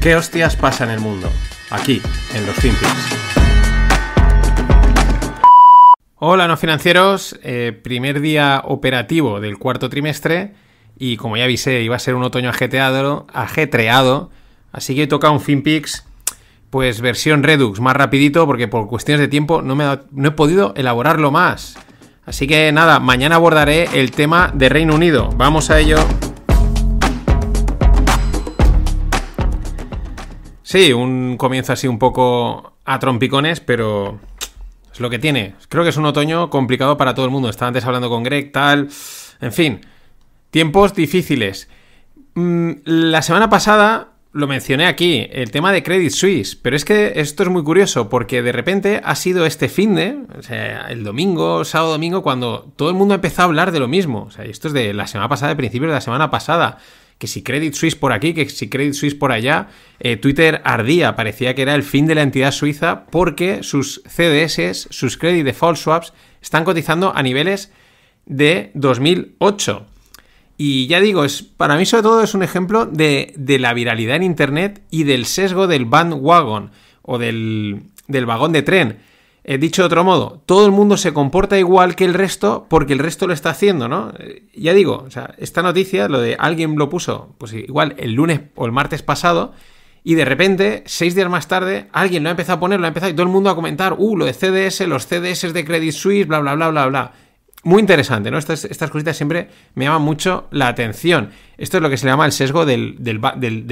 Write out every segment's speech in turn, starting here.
¿Qué hostias pasa en el mundo? Aquí, en los finpix. Hola, no financieros. Eh, primer día operativo del cuarto trimestre. Y como ya avisé, iba a ser un otoño ajetreado. así que he tocado un FinPix, pues versión Redux, más rapidito, porque por cuestiones de tiempo no, no he podido elaborarlo más. Así que nada, mañana abordaré el tema de Reino Unido. Vamos a ello. Sí, un comienzo así un poco a trompicones, pero es lo que tiene. Creo que es un otoño complicado para todo el mundo. Estaba antes hablando con Greg, tal. En fin, tiempos difíciles. Mm, la semana pasada lo mencioné aquí, el tema de Credit Suisse, pero es que esto es muy curioso porque de repente ha sido este fin de, o sea, el domingo, sábado, domingo, cuando todo el mundo empezó a hablar de lo mismo. O sea, esto es de la semana pasada, de principios de la semana pasada que si Credit Suisse por aquí, que si Credit Suisse por allá, eh, Twitter ardía, parecía que era el fin de la entidad suiza porque sus CDS, sus Credit Default Swaps, están cotizando a niveles de 2008. Y ya digo, es, para mí sobre todo es un ejemplo de, la viralidad en Internet y del sesgo del bandwagon o del, del vagón de tren eh, dicho de otro modo, todo el mundo se comporta igual que el resto porque el resto lo está haciendo, ¿no? Eh, ya digo, o sea, esta noticia, lo de alguien lo puso, pues igual el lunes o el martes pasado, y de repente, seis días más tarde, alguien lo ha empezado a poner, lo ha empezado y todo el mundo a comentar, uh, lo de CDS, los CDS de Credit Suisse, bla, bla, bla, bla, bla. Muy interesante, ¿no? Estas, cositas siempre me llaman mucho la atención. Esto es lo que se llama el sesgo del,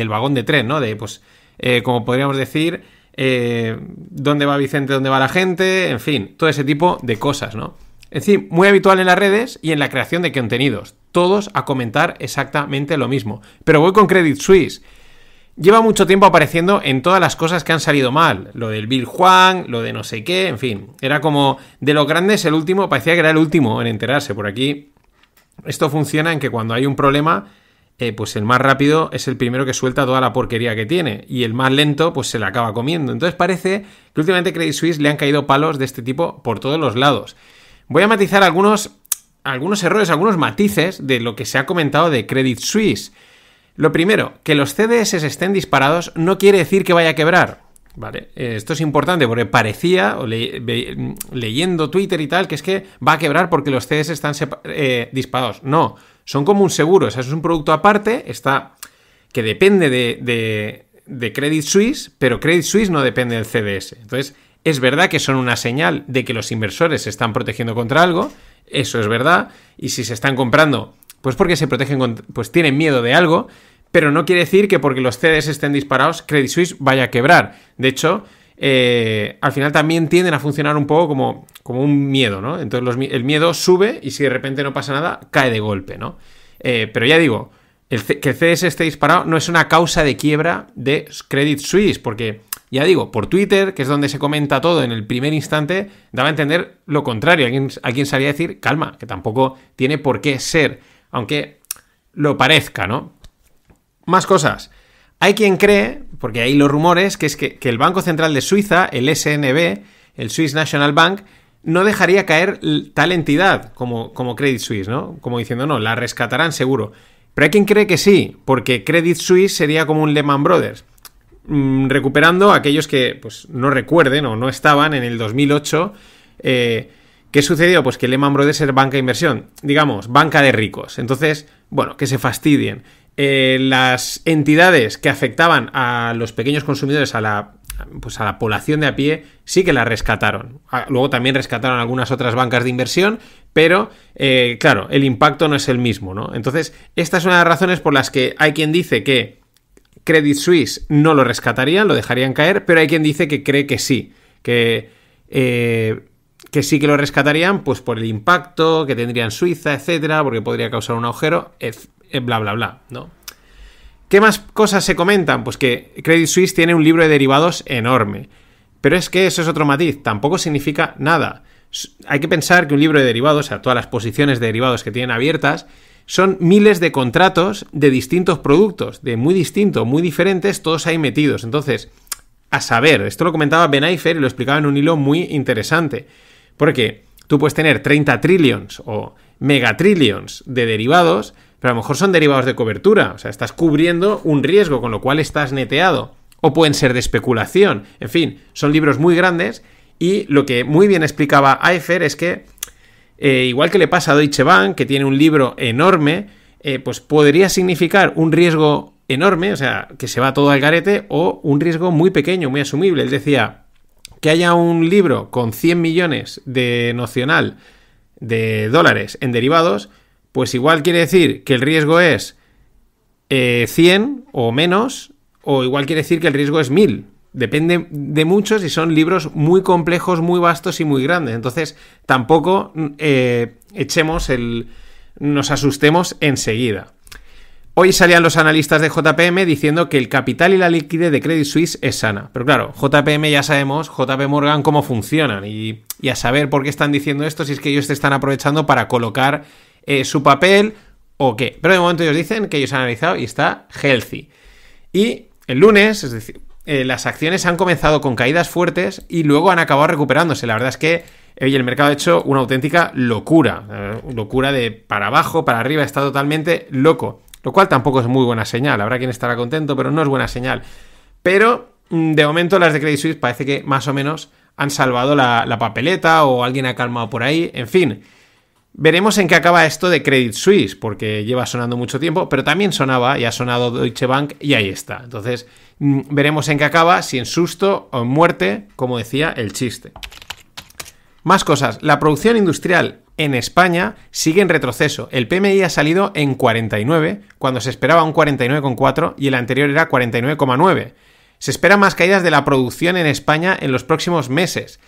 vagón de tren, ¿no? De, pues, eh, como podríamos decir, eh, dónde va Vicente, dónde va la gente, en fin, todo ese tipo de cosas, ¿no? Es decir, muy habitual en las redes y en la creación de contenidos. Todos a comentar exactamente lo mismo. Pero voy con Credit Suisse. Lleva mucho tiempo apareciendo en todas las cosas que han salido mal. Lo del Bill Juan, lo de no sé qué, en fin. Era como de los grandes el último, parecía que era el último en enterarse por aquí. Esto funciona en que cuando hay un problema, eh, pues el más rápido es el primero que suelta toda la porquería que tiene y el más lento pues se la acaba comiendo. Entonces parece que últimamente Credit Suisse le han caído palos de este tipo por todos los lados. Voy a matizar algunos, algunos errores, algunos matices de lo que se ha comentado de Credit Suisse. Lo primero, que los CDS estén disparados no quiere decir que vaya a quebrar. Vale, eh, esto es importante porque parecía, leyendo Twitter y tal, que es que va a quebrar porque los CDS están eh, disparados. No, son como un seguro. O es un producto aparte, está que depende de, de, Credit Suisse, pero Credit Suisse no depende del CDS. Entonces, es verdad que son una señal de que los inversores se están protegiendo contra algo, eso es verdad, y si se están comprando, pues porque se protegen, pues tienen miedo de algo, pero no quiere decir que porque los CDS estén disparados, Credit Suisse vaya a quebrar. De hecho, eh, al final también tienden a funcionar un poco como, como un miedo, ¿no? Entonces el miedo sube y si de repente no pasa nada, cae de golpe, ¿no? Eh, pero ya digo, que el CS esté disparado no es una causa de quiebra de Credit Suisse, porque ya digo, por Twitter, que es donde se comenta todo en el primer instante, daba a entender lo contrario. Alguien, alguien salía a decir, calma, que tampoco tiene por qué ser, aunque lo parezca, ¿no? Más cosas. Hay quien cree, porque hay los rumores, que es que, el Banco Central de Suiza, el SNB, el Swiss National Bank, no dejaría caer tal entidad como, como Credit Suisse, ¿no? Como diciendo, no, la rescatarán seguro. Pero hay quien cree que sí, porque Credit Suisse sería como un Lehman Brothers, mm, recuperando a aquellos que pues, no recuerden o no estaban en el 2008. Eh, ¿Qué sucedió? Pues que Lehman Brothers era banca de inversión, digamos, banca de ricos. Entonces, bueno, que se fastidien. Eh, las entidades que afectaban a los pequeños consumidores, a la, pues a la población de a pie, sí que la rescataron. Ah, luego también rescataron algunas otras bancas de inversión, pero eh, claro, el impacto no es el mismo, ¿no? Entonces, esta es una de las razones por las que hay quien dice que Credit Suisse no lo rescatarían, lo dejarían caer, pero hay quien dice que cree que sí, que... Eh, que sí que lo rescatarían, pues por el impacto que tendrían Suiza, etcétera, porque podría causar un agujero, bla, bla, bla, ¿no? ¿Qué más cosas se comentan? Pues que Credit Suisse tiene un libro de derivados enorme. Pero es que eso es otro matiz, tampoco significa nada. Hay que pensar que un libro de derivados, o sea, todas las posiciones de derivados que tienen abiertas, son miles de contratos de distintos productos, de muy distintos, muy diferentes, todos ahí metidos. Entonces, a saber, esto lo comentaba Ben Eifer y lo explicaba en un hilo muy interesante. Porque tú puedes tener 30 trillions o megatrillions de derivados, pero a lo mejor son derivados de cobertura, o sea, estás cubriendo un riesgo, con lo cual estás neteado, o pueden ser de especulación, en fin, son libros muy grandes y lo que muy bien explicaba Eifer es que, eh, igual que le pasa a Deutsche Bank, que tiene un libro enorme, eh, pues podría significar un riesgo enorme, o sea, que se va todo al garete, o un riesgo muy pequeño, muy asumible. Él decía que haya un libro con 100 millones de nocional de dólares en derivados, pues igual quiere decir que el riesgo es 100 eh, o menos, o igual quiere decir que el riesgo es 1000. Depende de muchos y son libros muy complejos, muy vastos y muy grandes. Entonces, tampoco eh, echemos el. nos asustemos enseguida. Hoy salían los analistas de JPM diciendo que el capital y la liquidez de Credit Suisse es sana. Pero claro, JPM ya sabemos, JP Morgan, cómo funcionan y, y a saber por qué están diciendo esto si es que ellos te están aprovechando para colocar eh, su papel o qué. Pero de momento ellos dicen que ellos han analizado y está healthy. Y el lunes, es decir, eh, las acciones han comenzado con caídas fuertes y luego han acabado recuperándose. La verdad es que hoy eh, el mercado ha hecho una auténtica locura. locura de para abajo, para arriba, está totalmente loco. Lo cual tampoco es muy buena señal. Habrá quien estará contento, pero no es buena señal. Pero mm, de momento las de Credit Suisse parece que más o menos han salvado la papeleta o alguien ha calmado por ahí. En fin, Veremos en qué acaba esto de Credit Suisse, porque lleva sonando mucho tiempo, pero también sonaba y ha sonado Deutsche Bank y ahí está. Entonces, mm, veremos en qué acaba, si en susto o en muerte, como decía el chiste. Más cosas, la producción industrial en España sigue en retroceso. El PMI ha salido en 49, cuando se esperaba un 49,4 y el anterior era 49,9. Se esperan más caídas de la producción en España en los próximos meses.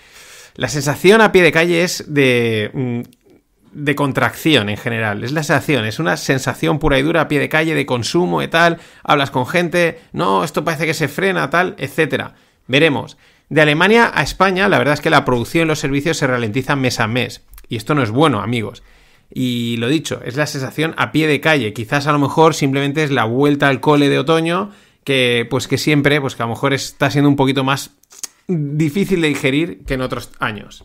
La sensación a pie de calle es de mm, de contracción en general. Es la sensación, es una sensación pura y dura a pie de calle, de consumo y tal. Hablas con gente, no, esto parece que se frena, tal, etcétera. Veremos. De Alemania a España, la verdad es que la producción y los servicios se ralentizan mes a mes. Y esto no es bueno, amigos. Y lo dicho, es la sensación a pie de calle. Quizás a lo mejor simplemente es la vuelta al cole de otoño, que pues que siempre, pues que a lo mejor está siendo un poquito más difícil de digerir que en otros años.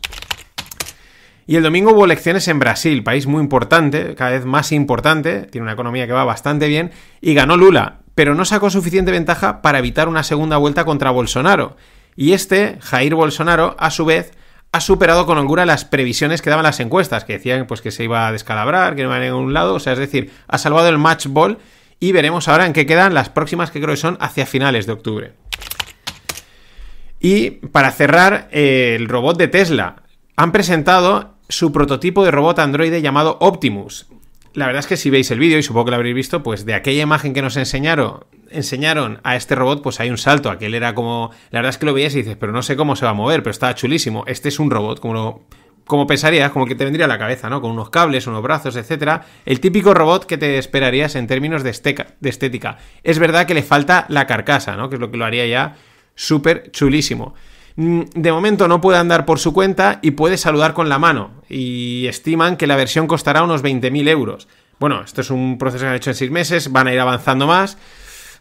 Y el domingo hubo elecciones en Brasil, país muy importante, cada vez más importante, tiene una economía que va bastante bien, y ganó Lula, pero no sacó suficiente ventaja para evitar una segunda vuelta contra Bolsonaro. Y este, Jair Bolsonaro, a su vez, ha superado con holgura las previsiones que daban las encuestas, que decían pues, que se iba a descalabrar, que no iba a ningún lado, o sea, es decir, ha salvado el match ball y veremos ahora en qué quedan las próximas que creo que son hacia finales de octubre. Y para cerrar, eh, el robot de Tesla. Han presentado su prototipo de robot androide llamado Optimus. La verdad es que si veis el vídeo, y supongo que lo habréis visto, pues de aquella imagen que nos enseñaron, enseñaron a este robot, pues hay un salto. Aquel era como. La verdad es que lo veías y dices, pero no sé cómo se va a mover, pero estaba chulísimo. Este es un robot, como Como pensarías, como que te vendría a la cabeza, ¿no? Con unos cables, unos brazos, etc. El típico robot que te esperarías en términos de, de estética. Es verdad que le falta la carcasa, ¿no? Que es lo que lo haría ya súper chulísimo. Mm, de momento no puede andar por su cuenta y puede saludar con la mano. Y estiman que la versión costará unos 20.000 euros. Bueno, esto es un proceso que han hecho en 6 meses, van a ir avanzando más.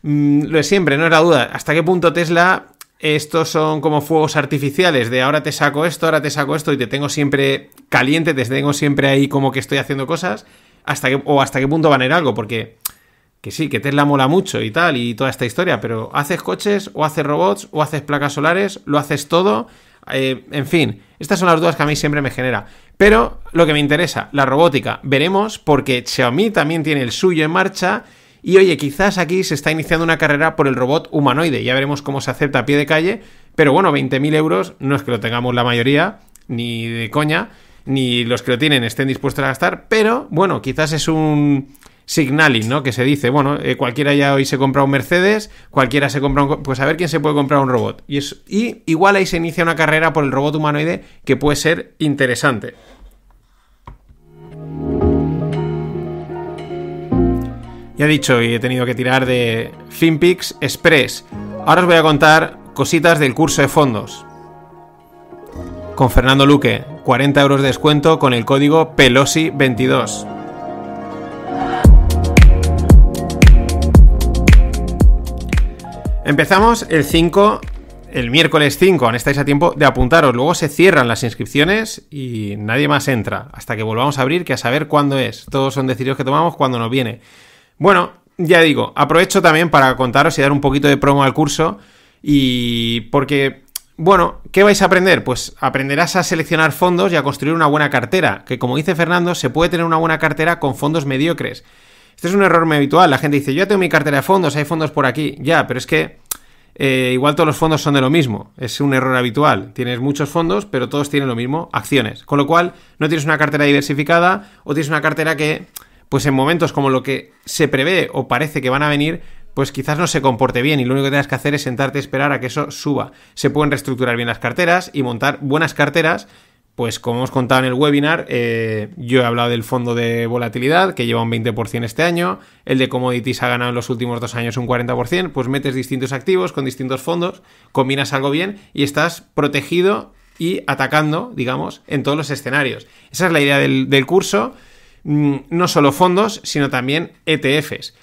Mm, lo es siempre, no era duda. ¿Hasta qué punto Tesla estos son como fuegos artificiales de ahora te saco esto, ahora te saco esto y te tengo siempre caliente, te tengo siempre ahí como que estoy haciendo cosas, hasta que, o hasta qué punto van a ir algo, porque que sí, que Tesla mola mucho y tal, y toda esta historia, pero haces coches, o haces robots, o haces placas solares, lo haces todo. Eh, en fin, estas son las dudas que a mí siempre me genera. Pero lo que me interesa, la robótica, veremos, porque Xiaomi también tiene el suyo en marcha. Y oye, quizás aquí se está iniciando una carrera por el robot humanoide. Ya veremos cómo se acepta a pie de calle. Pero bueno, 20.000 euros no es que lo tengamos la mayoría, ni de coña, ni los que lo tienen estén dispuestos a gastar. Pero bueno, quizás es un signaling, ¿no? Que se dice, bueno, eh, cualquiera ya hoy se compra un Mercedes, cualquiera se compra un... Pues a ver quién se puede comprar un robot. Y, es, y igual ahí se inicia una carrera por el robot humanoide que puede ser interesante. Ya he dicho y he tenido que tirar de FinPix Express. Ahora os voy a contar cositas del curso de fondos. Con Fernando Luque, 40 euros de descuento con el código PELOSI22. Empezamos el 5, el miércoles 5, aún estáis a tiempo de apuntaros. Luego se cierran las inscripciones y nadie más entra hasta que volvamos a abrir, que a saber cuándo es. Todos son decididos que tomamos cuando nos viene. Bueno, ya digo, aprovecho también para contaros y dar un poquito de promo al curso. Y porque, bueno, ¿qué vais a aprender? Pues aprenderás a seleccionar fondos y a construir una buena cartera, que como dice Fernando, se puede tener una buena cartera con fondos mediocres. Este es un error muy habitual. La gente dice, yo tengo mi cartera de fondos, hay fondos por aquí. Ya, pero es que eh, igual todos los fondos son de lo mismo. Es un error habitual. Tienes muchos fondos, pero todos tienen lo mismo, acciones. Con lo cual, no tienes una cartera diversificada o tienes una cartera que, pues en momentos como lo que se prevé o parece que van a venir, pues quizás no se comporte bien y lo único que tengas que hacer es sentarte y esperar a que eso suba. Se pueden reestructurar bien las carteras y montar buenas carteras pues como hemos contado en el webinar, eh, yo he hablado del fondo de volatilidad, que lleva un 20% este año, el de commodities ha ganado en los últimos dos años un 40%, pues metes distintos activos con distintos fondos, combinas algo bien y estás protegido y atacando, digamos, en todos los escenarios. Esa es la idea del, curso, mm, no solo fondos, sino también ETFs.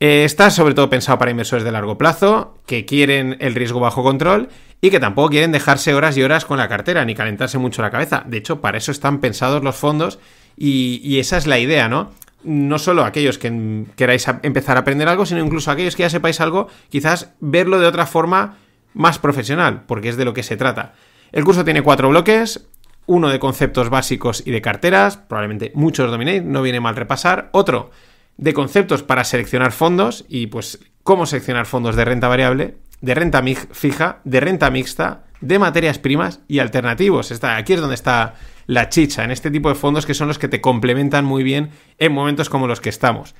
Eh, está sobre todo pensado para inversores de largo plazo, que quieren el riesgo bajo control y que tampoco quieren dejarse horas y horas con la cartera ni calentarse mucho la cabeza. De hecho, para eso están pensados los fondos y, esa es la idea, ¿no? No solo aquellos que queráis empezar a aprender algo, sino incluso aquellos que ya sepáis algo, quizás verlo de otra forma más profesional, porque es de lo que se trata. El curso tiene cuatro bloques, uno de conceptos básicos y de carteras, probablemente muchos dominéis, no viene mal repasar, otro de conceptos para seleccionar fondos y pues cómo seleccionar fondos de renta variable, de renta fija, de renta mixta, de materias primas y alternativos. Está, aquí es donde está la chicha, en este tipo de fondos que son los que te complementan muy bien en momentos como los que estamos.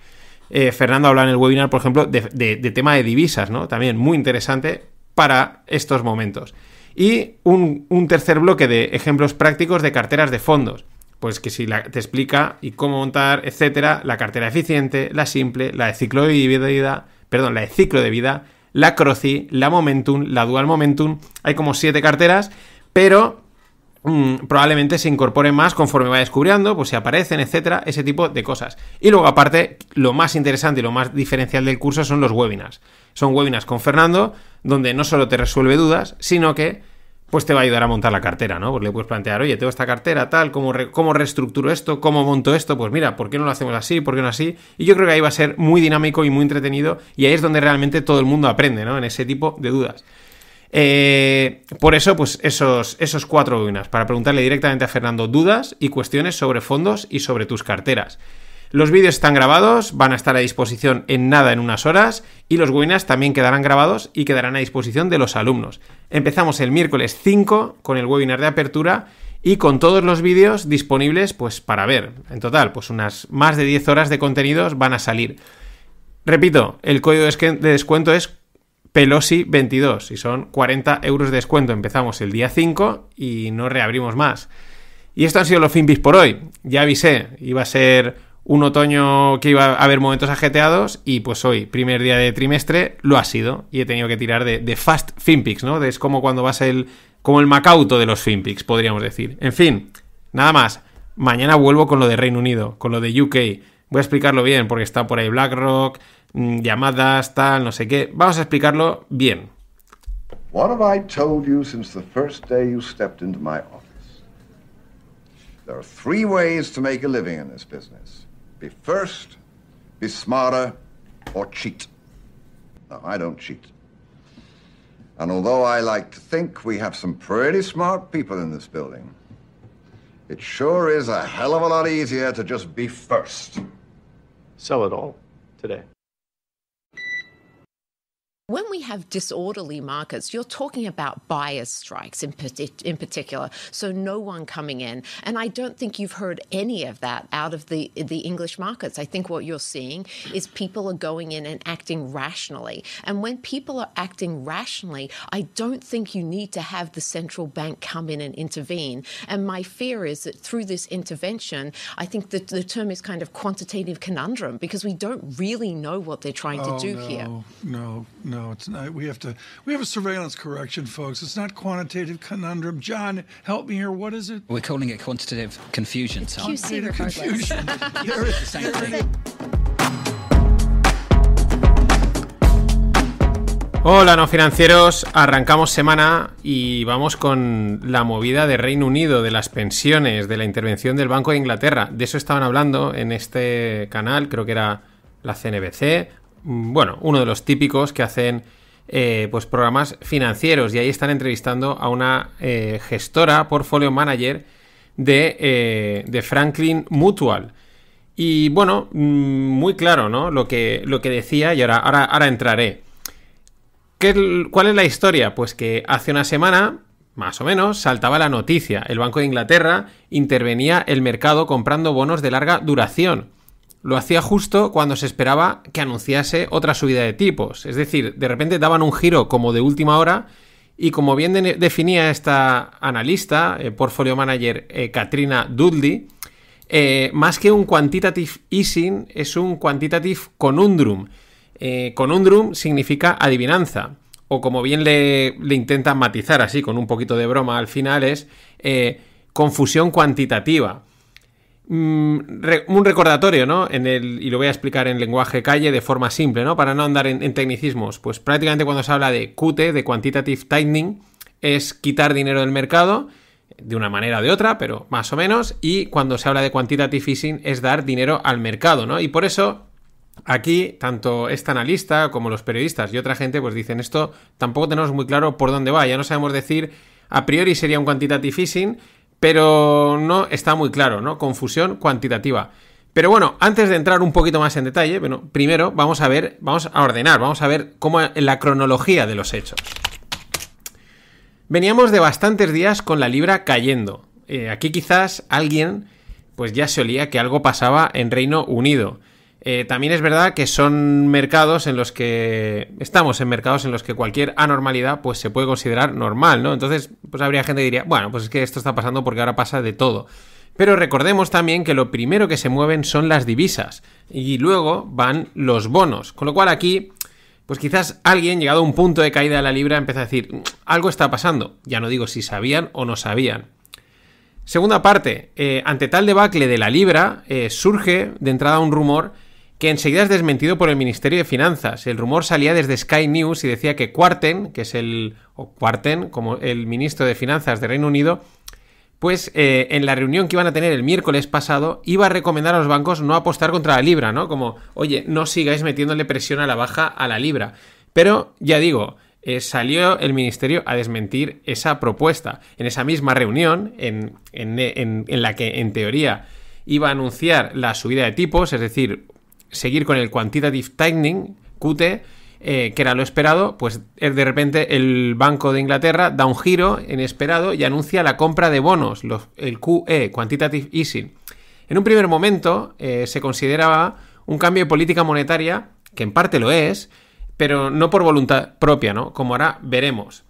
Eh, Fernando habla en el webinar, por ejemplo, de, tema de divisas, ¿no? También muy interesante para estos momentos. Y un, tercer bloque de ejemplos prácticos de carteras de fondos. Pues que si te explica y cómo montar, etcétera, la cartera eficiente, la simple, la de ciclo de vida, perdón, la de ciclo de vida, la Croci, la Momentum, la Dual Momentum. Hay como siete carteras, pero mm, probablemente se incorporen más conforme va descubriendo, pues se aparecen, etcétera, ese tipo de cosas. Y luego, aparte, lo más interesante y lo más diferencial del curso son los webinars. Son webinars con Fernando, donde no solo te resuelve dudas, sino que pues te va a ayudar a montar la cartera, ¿no? Pues le puedes plantear, oye, tengo esta cartera, tal, ¿cómo, reestructuro esto? ¿Cómo monto esto? Pues mira, ¿por qué no lo hacemos así? ¿Por qué no así? Y yo creo que ahí va a ser muy dinámico y muy entretenido y ahí es donde realmente todo el mundo aprende, ¿no? En ese tipo de dudas. Eh, por eso, pues esos, esos cuatro webinars, para preguntarle directamente a Fernando dudas y cuestiones sobre fondos y sobre tus carteras. Los vídeos están grabados, van a estar a disposición en nada en unas horas y los webinars también quedarán grabados y quedarán a disposición de los alumnos. Empezamos el miércoles 5 con el webinar de apertura y con todos los vídeos disponibles pues para ver. En total, pues unas más de 10 horas de contenidos van a salir. Repito, el código de descuento es Pelosi22 y son 40 euros de descuento. Empezamos el día 5 y no reabrimos más. Y esto han sido los Finbis por hoy. Ya avisé, iba a ser un otoño que iba a haber momentos ajeteados y pues hoy, primer día de trimestre, lo ha sido y he tenido que tirar de, fast Finpix, ¿no? Es como cuando vas el, como el Macauto de los Finpix, podríamos decir. En fin, nada más. Mañana vuelvo con lo de Reino Unido, con lo de UK. Voy a explicarlo bien porque está por ahí BlackRock, mm, llamadas, tal, no sé qué. Vamos a explicarlo bien. What have I told you since the first day you stepped into my office? There are three ways to make a living in this business. Be first, be smarter, or cheat. No, I don't cheat. And although I like to think we have some pretty smart people in this building, it sure is a hell of a lot easier to just be first. Sell it all today. When we have disorderly markets, you're talking about bias strikes in, in particular, so no one coming in. And I don't think you've heard any of that out of the, the English markets. I think what you're seeing is people are going in and acting rationally. And when people are acting rationally, I don't think you need to have the central bank come in and intervene. And my fear is that through this intervention, I think that the term is kind of quantitative conundrum because we don't really know what they're trying oh, to do no, here. No, no No, it's not. We have to. We have a surveillance correction, folks. It's not quantitative conundrum. John, help me here. What is it? We're calling it quantitative confusion. It's Tom. QC Confusion. there is, the same thing. Hola no financieros, arrancamos semana y vamos con la movida de Reino Unido, de las pensiones, de la intervención del Banco de Inglaterra. De eso estaban hablando en este canal, creo que era la CNBC Mm, bueno, uno de los típicos que hacen eh, pues programas financieros y ahí están entrevistando a una eh, gestora, portfolio manager eh, de, Franklin Mutual. Y bueno, mm, muy claro, ¿no? Lo que, lo que decía y ahora, ahora, ahora entraré. ¿Cuál es la historia? Pues que hace una semana, más o menos, saltaba la noticia. El Banco de Inglaterra intervenía el mercado comprando bonos de larga duración lo hacía justo cuando se esperaba que anunciase otra subida de tipos. Es decir, de repente daban un giro como de última hora y como bien definía esta analista, eh, portfolio manager eh, Katrina Dudley, eh, más que un quantitative easing es un quantitative conundrum. conundrum significa adivinanza. O como bien le, le, intentan matizar así con un poquito de broma al final es confusión cuantitativa. Mm, un recordatorio, ¿no? En el, y lo voy a explicar en lenguaje calle de forma simple, ¿no? Para no andar en, tecnicismos. Pues prácticamente cuando se habla de QT, de Quantitative Tightening, es quitar dinero del mercado, de una manera o de otra, pero más o menos. Y cuando se habla de Quantitative Easing, es dar dinero al mercado, ¿no? Y por eso Aquí, tanto esta analista como los periodistas y otra gente, pues dicen esto, tampoco tenemos muy claro por dónde va, ya no sabemos decir, a priori sería un quantitative easing, pero no está muy claro, ¿no? Confusión cuantitativa. Pero bueno, antes de entrar un poquito más en detalle, bueno, primero vamos a ver, vamos a ordenar, vamos a ver cómo la cronología de los hechos. Veníamos de bastantes días con la libra cayendo. Eh, aquí quizás alguien, pues ya se olía que algo pasaba en Reino Unido. Eh, también es verdad que son mercados en los que estamos en mercados en los que cualquier anormalidad pues se puede considerar normal, ¿no? Entonces, pues habría gente que diría, bueno, pues es que esto está pasando porque ahora pasa de todo. Pero recordemos también que lo primero que se mueven son las divisas y luego van los bonos, con lo cual aquí pues quizás alguien llegado a un punto de caída de la libra empieza a decir, mm, algo está pasando. Ya no digo si sabían o no sabían. Segunda parte, eh, ante tal debacle de la libra, eh, surge de entrada un rumor que enseguida es desmentido por el Ministerio de Finanzas. El rumor salía desde Sky News y decía que Quarten, que es el o Quarten, como el ministro de Finanzas de Reino Unido, pues eh, en la reunión que iban a tener el miércoles pasado iba a recomendar a los bancos no apostar contra la libra, ¿no? Como, oye, no sigáis metiéndole presión a la baja a la libra. Pero, ya digo, eh, salió el ministerio a desmentir esa propuesta. En esa misma reunión, en la que en teoría iba a anunciar la subida de tipos, es decir, seguir con el quantitative tightening, QT, eh, que era lo esperado, pues eh, de repente el Banco de Inglaterra da un giro inesperado y anuncia la compra de bonos, el QE, Quantitative Easing. En un primer momento eh, se consideraba un cambio de política monetaria, que en parte lo es, pero no por voluntad propia, ¿no? Como ahora veremos.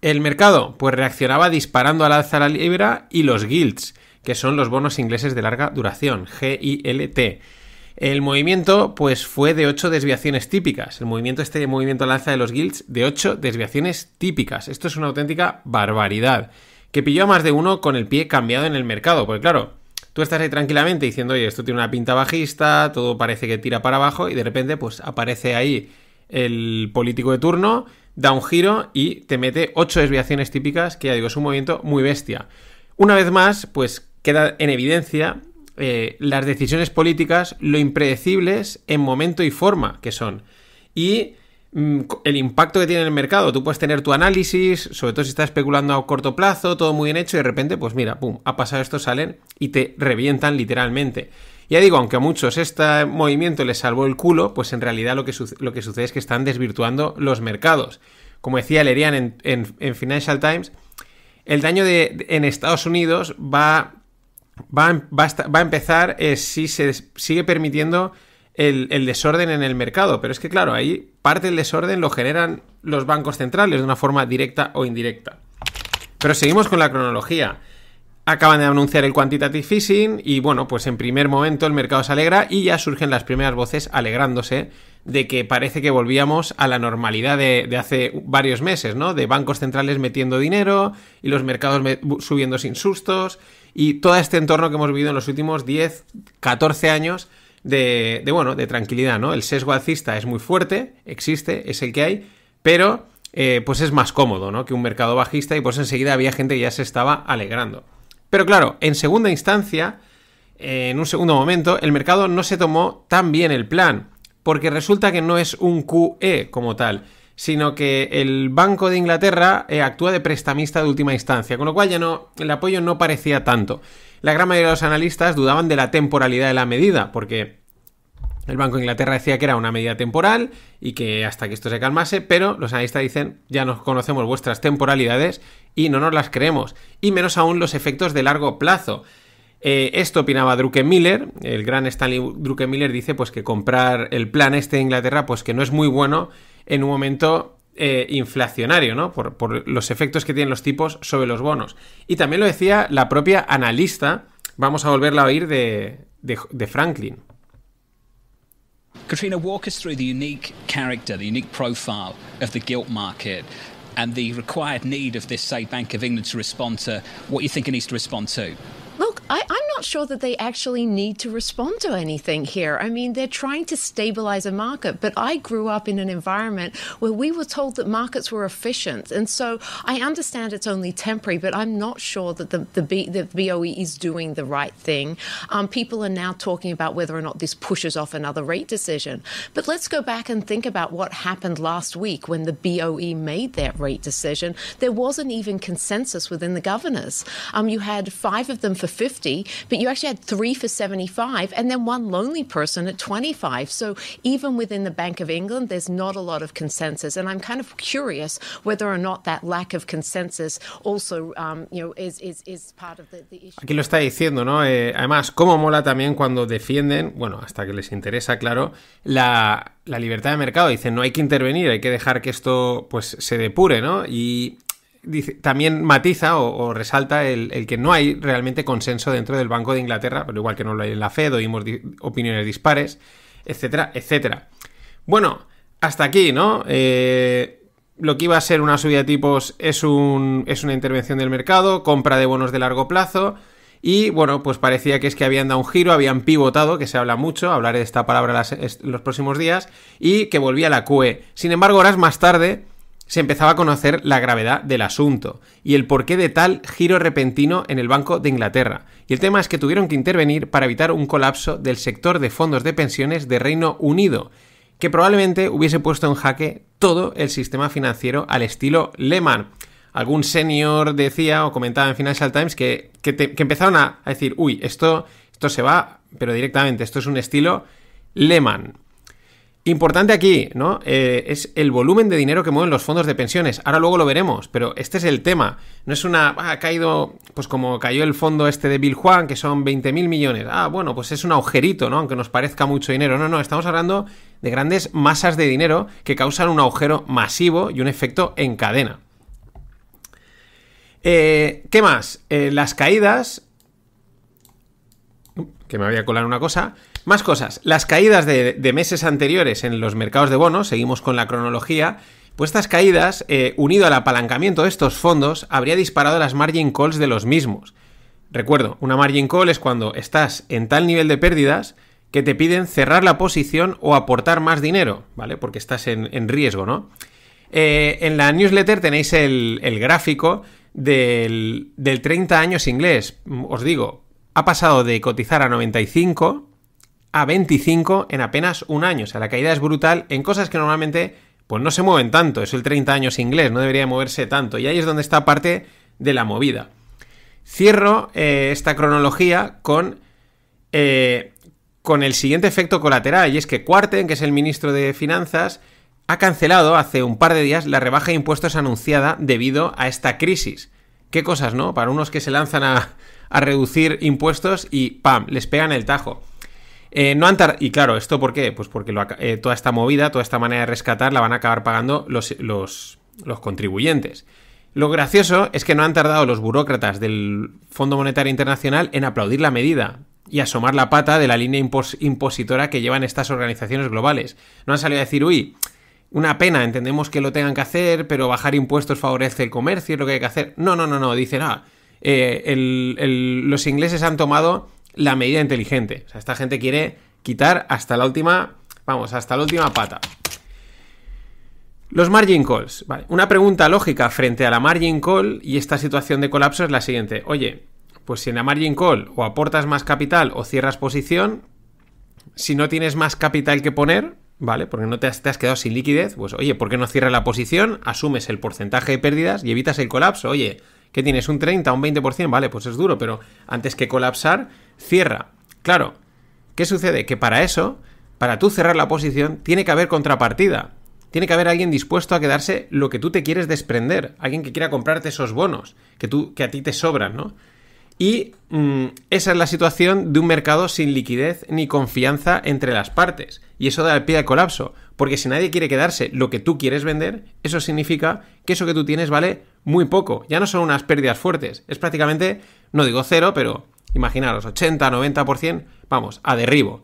El mercado, pues reaccionaba disparando al alza la libra y los guilds, que son los bonos ingleses de larga duración, GILT el movimiento pues fue de 8 desviaciones típicas. El movimiento, este movimiento lanza de los guilds, de 8 desviaciones típicas. Esto es una auténtica barbaridad. Que pilló a más de uno con el pie cambiado en el mercado. Porque claro, tú estás ahí tranquilamente diciendo, oye, esto tiene una pinta bajista, todo parece que tira para abajo y de repente pues aparece ahí el político de turno, da un giro y te mete 8 desviaciones típicas, que ya digo, es un movimiento muy bestia. Una vez más, pues queda en evidencia eh, las decisiones políticas, lo impredecibles en momento y forma que son. Y mm, el impacto que tiene en el mercado. Tú puedes tener tu análisis, sobre todo si estás especulando a corto plazo, todo muy bien hecho, y de repente, pues mira, pum, ha pasado esto, salen y te revientan literalmente. Ya digo, aunque a muchos este movimiento les salvó el culo, pues en realidad lo que, lo que sucede es que están desvirtuando los mercados. Como decía Lerian en, en Financial Times, el daño de, en Estados Unidos va Em, va a, va empezar eh, si se sigue permitiendo el, desorden en el mercado. Pero es que, claro, ahí parte del desorden lo generan los bancos centrales de una forma directa o indirecta. Pero seguimos con la cronología. Acaban de anunciar el quantitative easing y bueno, pues en primer momento el mercado se alegra y ya surgen las primeras voces alegrándose de que parece que volvíamos a la normalidad de, de hace varios meses, ¿no? De bancos centrales metiendo dinero y los mercados subiendo sin sustos y todo este entorno que hemos vivido en los últimos 10, 14 años de, bueno, de tranquilidad, ¿no? El sesgo alcista es muy fuerte, existe, es el que hay, pero eh, pues es más cómodo, ¿no? Que un mercado bajista y pues enseguida había gente que ya se estaba alegrando. Pero claro, en segunda instancia, eh, en un segundo momento, el mercado no se tomó tan bien el plan, porque resulta que no es un QE como tal, sino que el Banco de Inglaterra eh, actúa de prestamista de última instancia, con lo cual ya no, el apoyo no parecía tanto. La gran mayoría de los analistas dudaban de la temporalidad de la medida, porque el Banco de Inglaterra decía que era una medida temporal y que hasta que esto se calmase, pero los analistas dicen, ya nos conocemos vuestras temporalidades y no nos las creemos, y menos aún los efectos de largo plazo. Eh, esto opinaba Miller, el gran Stanley Miller dice pues que comprar el plan este de Inglaterra pues que no es muy bueno en un momento eh, inflacionario, ¿no? Por, por, los efectos que tienen los tipos sobre los bonos. Y también lo decía la propia analista, vamos a volverla a oír, de, de, de Franklin. Katrina, walk us through the unique character, the unique profile of the gilt market and the required need of this, say, Bank of England to respond to what you think it needs to respond to. Look, I, am not sure that they actually need to respond to anything here. I mean, they're trying to stabilize a market, but I grew up in an environment where we were told that markets were efficient. And so I understand it's only temporary, but I'm not sure that the, the, B, the BOE is doing the right thing. Um, people are now talking about whether or not this pushes off another rate decision. But let's go back and think about what happened last week when the BOE made that rate decision. There wasn't even consensus within the governors. Um, you had five of them for 50, but you actually had three for 75 and then one lonely person at 25. So even within the Bank of England, there's not a lot of consensus. And I'm kind of curious whether or not that lack of consensus also, um, you know, is, is, is part of the, the issue. Aquí lo está diciendo, ¿no? Eh, además, cómo mola también cuando defienden, bueno, hasta que les interesa, claro, la, la libertad de mercado. Dicen, no hay que intervenir, hay que dejar que esto pues se depure, ¿no? Y también matiza o, resalta el, que no hay realmente consenso dentro del Banco de Inglaterra, pero igual que no lo hay en la Fed, oímos opiniones dispares, etcétera, etcétera. Bueno, hasta aquí, ¿no? Eh, lo que iba a ser una subida de tipos es, un, es una intervención del mercado, compra de bonos de largo plazo. Y bueno, pues parecía que es que habían dado un giro, habían pivotado, que se habla mucho, hablaré de esta palabra los próximos días, y que volvía la QE. Sin embargo, horas más tarde, se empezaba a conocer la gravedad del asunto y el porqué de tal giro repentino en el Banco de Inglaterra. Y el tema es que tuvieron que intervenir para evitar un colapso del sector de fondos de pensiones de Reino Unido, que probablemente hubiese puesto en jaque todo el sistema financiero al estilo Lehman. Algún señor decía o comentaba en Financial Times que, empezaron a, decir, uy, esto, esto se va, pero directamente, esto es un estilo Lehman. Importante aquí, ¿no? Eh, es el volumen de dinero que mueven los fondos de pensiones. Ahora luego lo veremos, pero este es el tema. No es una. Ah, ha caído, pues como cayó el fondo este de Bill Juan, que son 20.000 millones. Ah, bueno, pues es un agujerito, ¿no? Aunque nos parezca mucho dinero. No, no, estamos hablando de grandes masas de dinero que causan un agujero masivo y un efecto en cadena. Eh, ¿Qué más? Eh, las caídas. Que me voy a colar una cosa más cosas. Las caídas de, meses anteriores en los mercados de bonos, seguimos con la cronología, pues estas caídas, eh, unido al apalancamiento de estos fondos, habría disparado las margin calls de los mismos. Recuerdo, una margin call es cuando estás en tal nivel de pérdidas que te piden cerrar la posición o aportar más dinero, ¿vale? Porque estás en, riesgo, ¿no? Eh, en la newsletter tenéis el, gráfico del, del, 30 años inglés. Mm, os digo, ha pasado de cotizar a 95 a 25 en apenas un año. O sea, la caída es brutal en cosas que normalmente pues no se mueven tanto. Es el 30 años inglés, no debería moverse tanto. Y ahí es donde está parte de la movida. Cierro eh, esta cronología con, eh, con el siguiente efecto colateral, y es que Cuarten, que es el ministro de Finanzas, ha cancelado hace un par de días la rebaja de impuestos anunciada debido a esta crisis. Qué cosas, ¿no? Para unos que se lanzan a, a reducir impuestos y ¡pam! les pegan el tajo. Eh, no han y claro, ¿esto por qué? Pues porque eh, toda esta movida, toda esta manera de rescatar la van a acabar pagando los, contribuyentes. Lo gracioso es que no han tardado los burócratas del Fondo Monetario Internacional en aplaudir la medida y asomar la pata de la línea impositora que llevan estas organizaciones globales. No han salido a decir, uy, una pena, entendemos que lo tengan que hacer, pero bajar impuestos favorece el comercio, es lo que hay que hacer. No, no, no, no, dicen, ah, eh, los ingleses han tomado la medida inteligente. O sea, esta gente quiere quitar hasta la última, vamos, hasta la última pata. Los margin calls. Una pregunta lógica frente a la margin call y esta situación de colapso es la siguiente. Oye, pues si en la margin call o aportas más capital o cierras posición, si no tienes más capital que poner, ¿vale? Porque no te has, te has, quedado sin liquidez, pues oye, ¿por qué no cierras la posición? Asumes el porcentaje de pérdidas y evitas el colapso. Oye, ¿qué tienes? ¿Un 30, un 20%? Vale, pues es duro, pero antes que colapsar, cierra. Claro, ¿qué sucede? Que para eso, para tú cerrar la posición, tiene que haber contrapartida. Tiene que haber alguien dispuesto a quedarse lo que tú te quieres desprender, alguien que quiera comprarte esos bonos que, tú, que a ti te sobran, ¿no? Y mm, esa es la situación de un mercado sin liquidez ni confianza entre las partes. Y eso da el pie al colapso, porque si nadie quiere quedarse lo que tú quieres vender, eso significa que eso que tú tienes vale muy poco. Ya no son unas pérdidas fuertes, es prácticamente, no digo cero, pero imaginaros, 80, 90%, vamos, a derribo.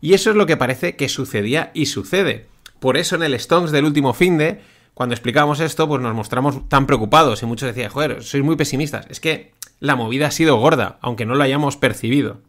Y eso es lo que parece que sucedía y sucede. Por eso en el Stones del último fin de, cuando explicamos esto, pues nos mostramos tan preocupados y muchos decían, joder, sois muy pesimistas. Es que la movida ha sido gorda, aunque no lo hayamos percibido.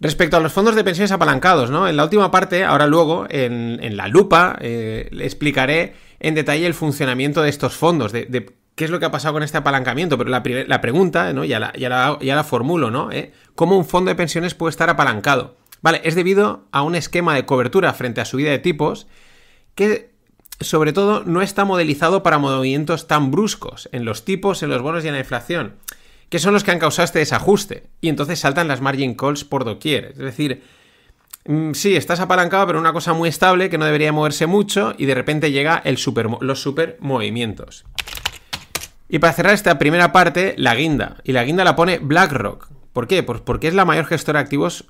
Respecto a los fondos de pensiones apalancados, ¿no? En la última parte, ahora luego, en, la lupa, eh, le explicaré en detalle el funcionamiento de estos fondos, de qué es lo que ha pasado con este apalancamiento, pero la, pregunta, ¿no? Ya la, ya, la, ya formulo, ¿no? ¿Eh? ¿Cómo un fondo de pensiones puede estar apalancado? Vale, es debido a un esquema de cobertura frente a subida de tipos que, sobre todo, no está modelizado para movimientos tan bruscos en los tipos, en los bonos y en la inflación, que son los que han causado este desajuste. Y entonces saltan las margin calls por doquier. Es decir, mm, sí, estás apalancado, pero una cosa muy estable que no debería moverse mucho y de repente llega el super, los super movimientos. Y para cerrar esta primera parte, la guinda. Y la guinda la pone BlackRock. ¿Por qué? Pues porque es la mayor gestora de activos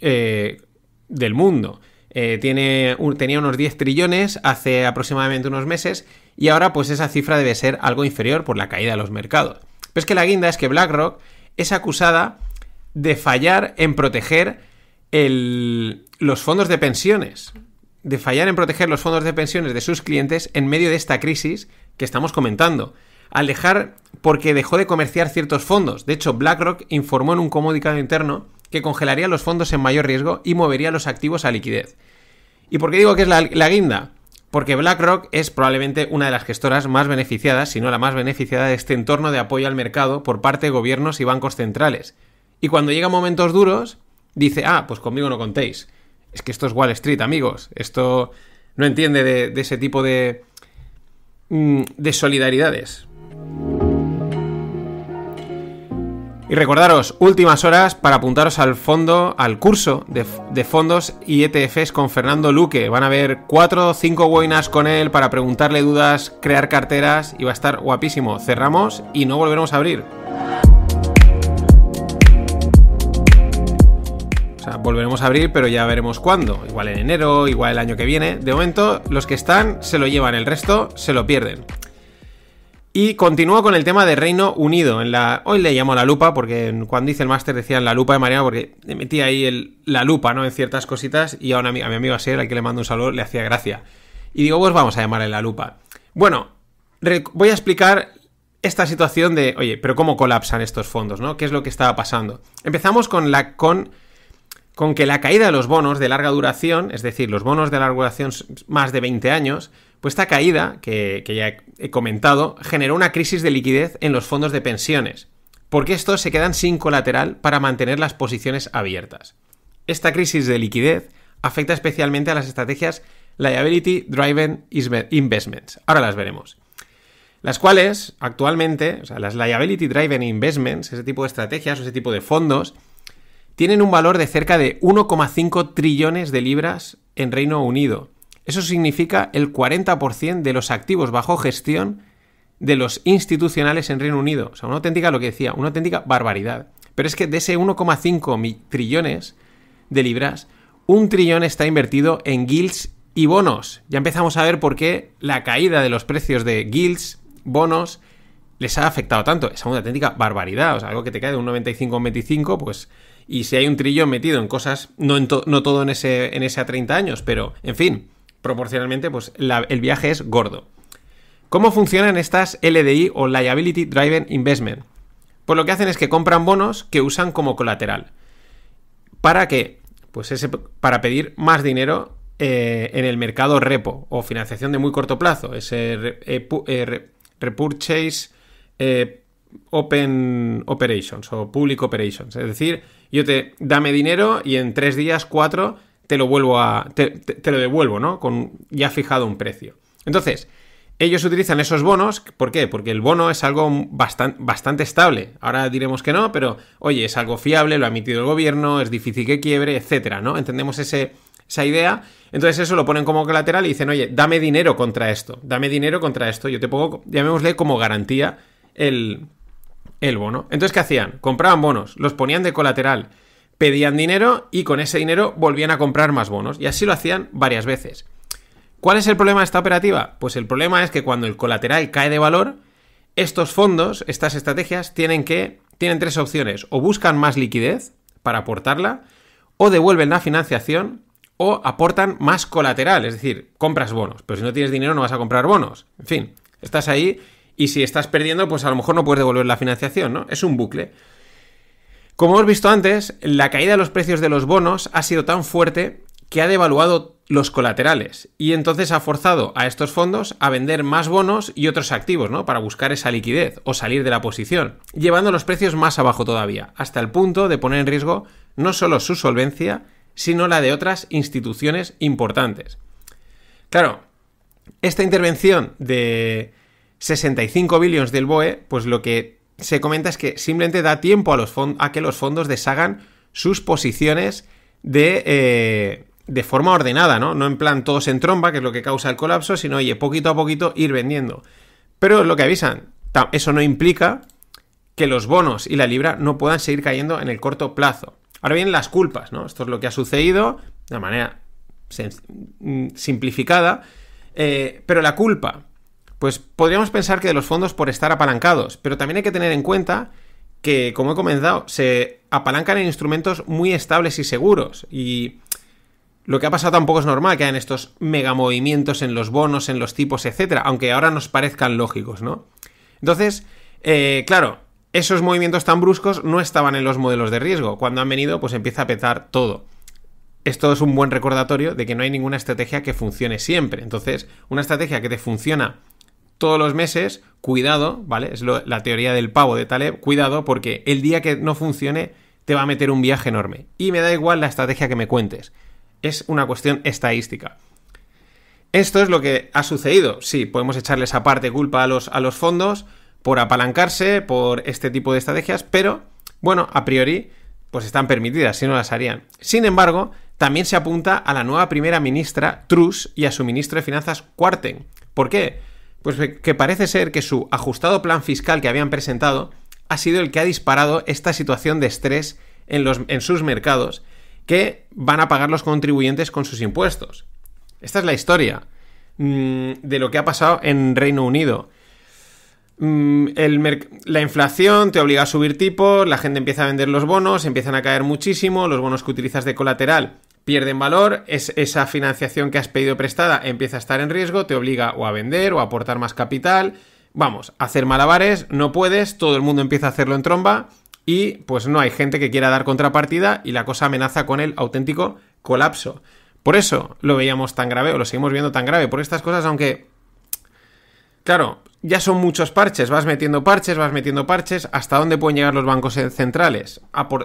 eh, del mundo. Eh, tiene tenía unos 10 trillones hace aproximadamente unos meses y ahora pues esa cifra debe ser algo inferior por la caída de los mercados. Pero es que la guinda es que BlackRock es acusada de fallar en proteger los fondos de pensiones, de fallar en proteger los fondos de pensiones de sus clientes en medio de esta crisis que estamos comentando al dejar porque dejó de comerciar ciertos fondos. De hecho, BlackRock informó en un comunicado interno que congelaría los fondos en mayor riesgo y movería los activos a liquidez. ¿Y por qué digo que es la, guinda? Porque BlackRock es probablemente una de las gestoras más beneficiadas, si no la más beneficiada, de este entorno de apoyo al mercado por parte de gobiernos y bancos centrales. Y cuando llegan momentos duros, dice, ah, pues conmigo no contéis. Es que esto es Wall Street, amigos. Esto no entiende de, de ese tipo de, mm, de solidaridades. Y recordaros, últimas horas para apuntaros al fondo, al curso de, fondos y ETFs con Fernando Luque. Van a haber cuatro o cinco buenas con él para preguntarle dudas, crear carteras y va a estar guapísimo. Cerramos y no volveremos a abrir. O sea, volveremos a abrir, pero ya veremos cuándo. Igual en enero, igual el año que viene. De momento, los que están se lo llevan, el resto se lo pierden. Y continúo con el tema de Reino Unido. En la... Hoy le llamo la lupa, porque cuando hice el máster decían la lupa de Mariano, porque metía ahí la lupa, ¿no? En ciertas cositas, y a, a mi amigo Asier, al que le mando un saludo, le hacía gracia. Y digo, pues vamos a llamarle la lupa. Bueno, voy a explicar esta situación de, oye, pero ¿cómo colapsan estos fondos, no? ¿Qué es lo que estaba pasando? Empezamos con la... con con que la caída de los bonos de larga duración, es decir, los bonos de larga duración más de 20 años, pues esta caída, que, que ya he comentado, generó una crisis de liquidez en los fondos de pensiones, porque estos se quedan sin colateral para mantener las posiciones abiertas. Esta crisis de liquidez afecta especialmente a las estrategias Liability Driven Investments. Ahora las veremos. Las cuales actualmente, o sea, las Liability Driven Investments, ese tipo de estrategias o ese tipo de fondos, tienen un valor de cerca de 1,5 trillones de libras en Reino Unido eso significa el 40% de los activos bajo gestión de los institucionales en Reino Unido. O sea, una auténtica, lo que decía, una auténtica barbaridad. Pero es que de ese 1,5 trillones de libras, un trillón está invertido en guilds y bonos. Ya empezamos a ver por qué la caída de los precios de guilds, bonos, les ha afectado tanto. Es una auténtica barbaridad. O sea, algo que te cae de un 95 a un 25, pues. Y si hay un trillón metido en cosas, no, no todo en ese, en ese a 30 años, pero en fin proporcionalmente, pues el viaje es gordo. ¿Cómo funcionan estas LDI o Liability Driven Investment? Pues lo que hacen es que compran bonos que usan como colateral. ¿Para qué? Pues ese, para pedir más dinero eh, en el mercado repo o financiación de muy corto plazo. Es eh, eh, repurchase open operations o public operations. Es decir, yo te dame dinero y en tres días, cuatro, te lo vuelvo a. Te, lo devuelvo, ¿no? Con ya fijado un precio. Entonces, ellos utilizan esos bonos. ¿Por qué? Porque el bono es algo bastante, bastante estable. Ahora diremos que no, pero oye, es algo fiable, lo ha emitido el gobierno, es difícil que quiebre, etcétera, ¿no? Entendemos ese, esa idea. Entonces, eso lo ponen como colateral y dicen, oye, dame dinero contra esto, dame dinero contra esto. Yo te pongo, llamémosle como garantía el, el bono. Entonces, ¿qué hacían? Compraban bonos, los ponían de colateral pedían dinero y con ese dinero volvían a comprar más bonos. Y así lo hacían varias veces. ¿Cuál es el problema de esta operativa? Pues el problema es que cuando el colateral cae de valor, estos fondos, estas estrategias, tienen que. tienen tres opciones. O buscan más liquidez para aportarla, o devuelven la financiación, o aportan más colateral, es decir, compras bonos. Pero si no tienes dinero, no vas a comprar bonos. En fin, estás ahí y si estás perdiendo, pues a lo mejor no puedes devolver la financiación, ¿no? Es un bucle. Como hemos visto antes, la caída de los precios de los bonos ha sido tan fuerte que ha devaluado los colaterales y entonces ha forzado a estos fondos a vender más bonos y otros activos, ¿no? Para buscar esa liquidez o salir de la posición, llevando los precios más abajo todavía, hasta el punto de poner en riesgo no solo su solvencia, sino la de otras instituciones importantes. Claro, esta intervención de 65 billions del BOE, pues lo que se comenta es que simplemente da tiempo a, los a que los fondos deshagan sus posiciones eh, de, forma ordenada, ¿no? No en plan todos en tromba, que es lo que causa el colapso, sino, oye, poquito a poquito ir vendiendo. Pero lo que avisan, eso no implica que los bonos y la libra no puedan seguir cayendo en el corto plazo. Ahora bien, las culpas, ¿no? Esto es lo que ha sucedido de manera mm, simplificada, eh, pero la culpa pues podríamos pensar que de los fondos por estar apalancados, pero también hay que tener en cuenta que, como he comentado, se apalancan en instrumentos muy estables y seguros. Y lo que ha pasado tampoco es normal que hayan estos mega movimientos en los bonos, en los tipos, etcétera, aunque ahora nos parezcan lógicos, ¿no? Entonces, eh, claro, esos movimientos tan bruscos no estaban en los modelos de riesgo. Cuando han venido, pues empieza a petar todo. Esto es un buen recordatorio de que no hay ninguna estrategia que funcione siempre. Entonces, una estrategia que te funciona todos los meses, cuidado, ¿vale? Es la teoría del pavo de Taleb, cuidado porque el día que no funcione te va a meter un viaje enorme. Y me da igual la estrategia que me cuentes. Es una cuestión estadística. Esto es lo que ha sucedido. Sí, podemos echarles aparte culpa a los, a los fondos por apalancarse, por este tipo de estrategias, pero, bueno, a priori, pues están permitidas, si no las harían. Sin embargo, también se apunta a la nueva primera ministra Truss y a su ministro de Finanzas Quarten. ¿Por qué? Pues eh, que parece ser que su ajustado plan fiscal que habían presentado ha sido el que ha disparado esta situación de estrés en, los, en sus mercados que van a pagar los contribuyentes con sus impuestos. Esta es la historia mm, de lo que ha pasado en Reino Unido. Mm, la inflación te obliga a subir tipos, la gente empieza a vender los bonos, empiezan a caer muchísimo, los bonos que utilizas de colateral pierden valor, esa financiación que has pedido prestada empieza a estar en riesgo, te obliga o a vender o a aportar más capital. Vamos, hacer malabares no puedes, todo el mundo empieza a hacerlo en tromba y pues no hay gente que quiera dar contrapartida y la cosa amenaza con el auténtico colapso. Por eso lo veíamos tan grave o lo seguimos viendo tan grave, por estas cosas aunque... Claro, ya son muchos parches, vas metiendo parches, vas metiendo parches, ¿hasta dónde pueden llegar los bancos centrales?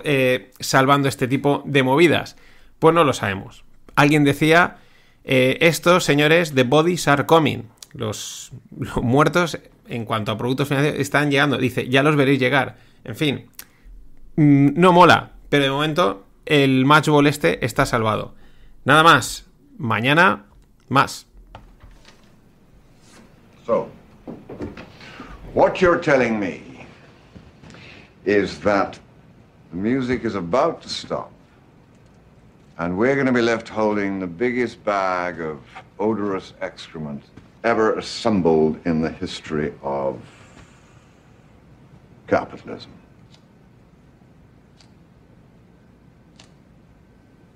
Eh, salvando este tipo de movidas? Pues no lo sabemos. Alguien decía, eh, estos señores, the bodies are coming. Los, muertos, en cuanto a productos financieros, están llegando. Dice, ya los veréis llegar. En fin, mm, no mola, pero de momento el matchball este está salvado. Nada más. Mañana, más. So, what you're telling me is that the music is about to stop. And we're going to be left holding the biggest bag of odorous excrement ever assembled in the history of capitalism.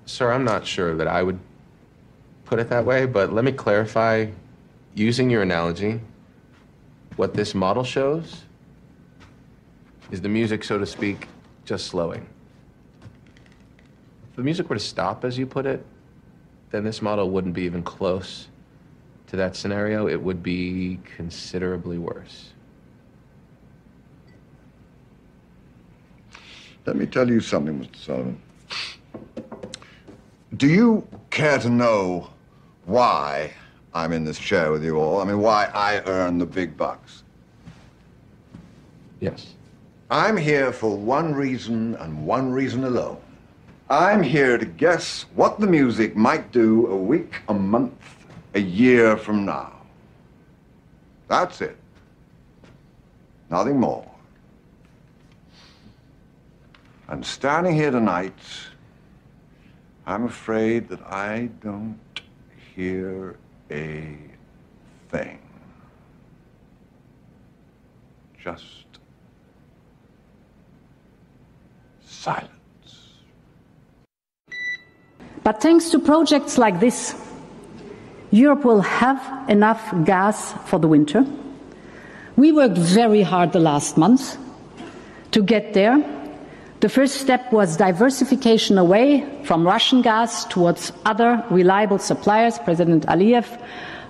Sir, I'm not sure that I would put it that way, but let me clarify using your analogy. What this model shows is the music, so to speak, just slowing the music were to stop, as you put it, then this model wouldn't be even close to that scenario. It would be considerably worse. Let me tell you something, Mr. Sullivan. Do you care to know why I'm in this chair with you all? I mean, why I earn the big bucks? Yes. I'm here for one reason and one reason alone. I'm here to guess what the music might do a week, a month, a year from now. That's it. Nothing more. And standing here tonight. I'm afraid that I don't hear a thing. Just silence. But thanks to projects like this, Europe will have enough gas for the winter. We worked very hard the last month to get there. The first step was diversification away from Russian gas towards other reliable suppliers. President Aliyev,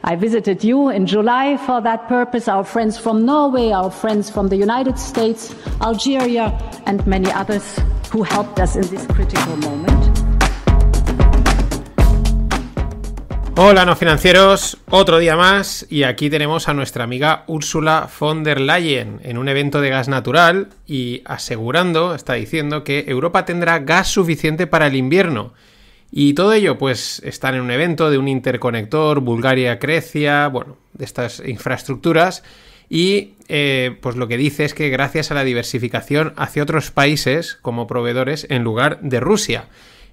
I visited you in July for that purpose, our friends from Norway, our friends from the United States, Algeria, and many others who helped us in this critical moment. Hola, no financieros, otro día más y aquí tenemos a nuestra amiga Úrsula von der Leyen en un evento de gas natural y asegurando, está diciendo que Europa tendrá gas suficiente para el invierno. Y todo ello, pues, están en un evento de un interconector, Bulgaria-Crecia, bueno, de estas infraestructuras. Y, eh, pues, lo que dice es que gracias a la diversificación hacia otros países como proveedores en lugar de Rusia.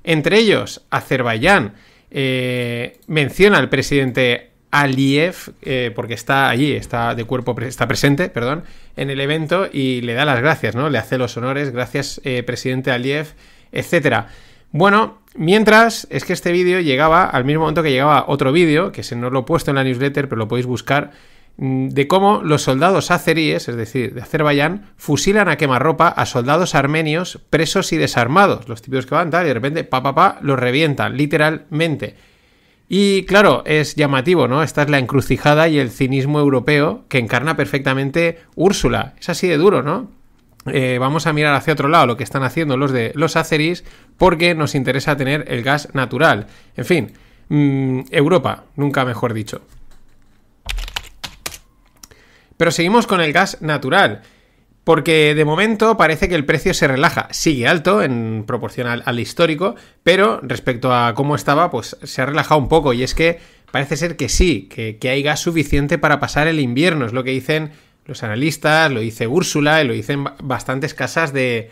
Entre ellos, Azerbaiyán eh, menciona al presidente Aliyev, eh, porque está allí, está de cuerpo, está presente, perdón, en el evento y le da las gracias, ¿no? Le hace los honores, gracias eh, presidente Aliyev, etcétera. Bueno, mientras es que este vídeo llegaba al mismo momento que llegaba otro vídeo, que se no lo he puesto en la newsletter, pero lo podéis buscar, Mm, de cómo los soldados azeríes, es decir, de Azerbaiyán, fusilan a quemarropa a soldados armenios presos y desarmados. Los típicos que van tal y de repente, pa, pa, pa, los revientan, literalmente. Y claro, es llamativo, ¿no? Esta es la encrucijada y el cinismo europeo que encarna perfectamente Úrsula. Es así de duro, ¿no? Eh, vamos a mirar hacia otro lado lo que están haciendo los de los porque nos interesa tener el gas natural. En fin, mm, Europa, nunca mejor dicho. Pero seguimos con el gas natural. Porque de momento parece que el precio se relaja. Sigue alto en proporción al, histórico, pero respecto a cómo estaba, pues se ha relajado un poco. Y es que parece ser que sí, que, hay gas suficiente para pasar el invierno. Es lo que dicen los analistas, lo dice Úrsula y lo dicen bastantes casas de,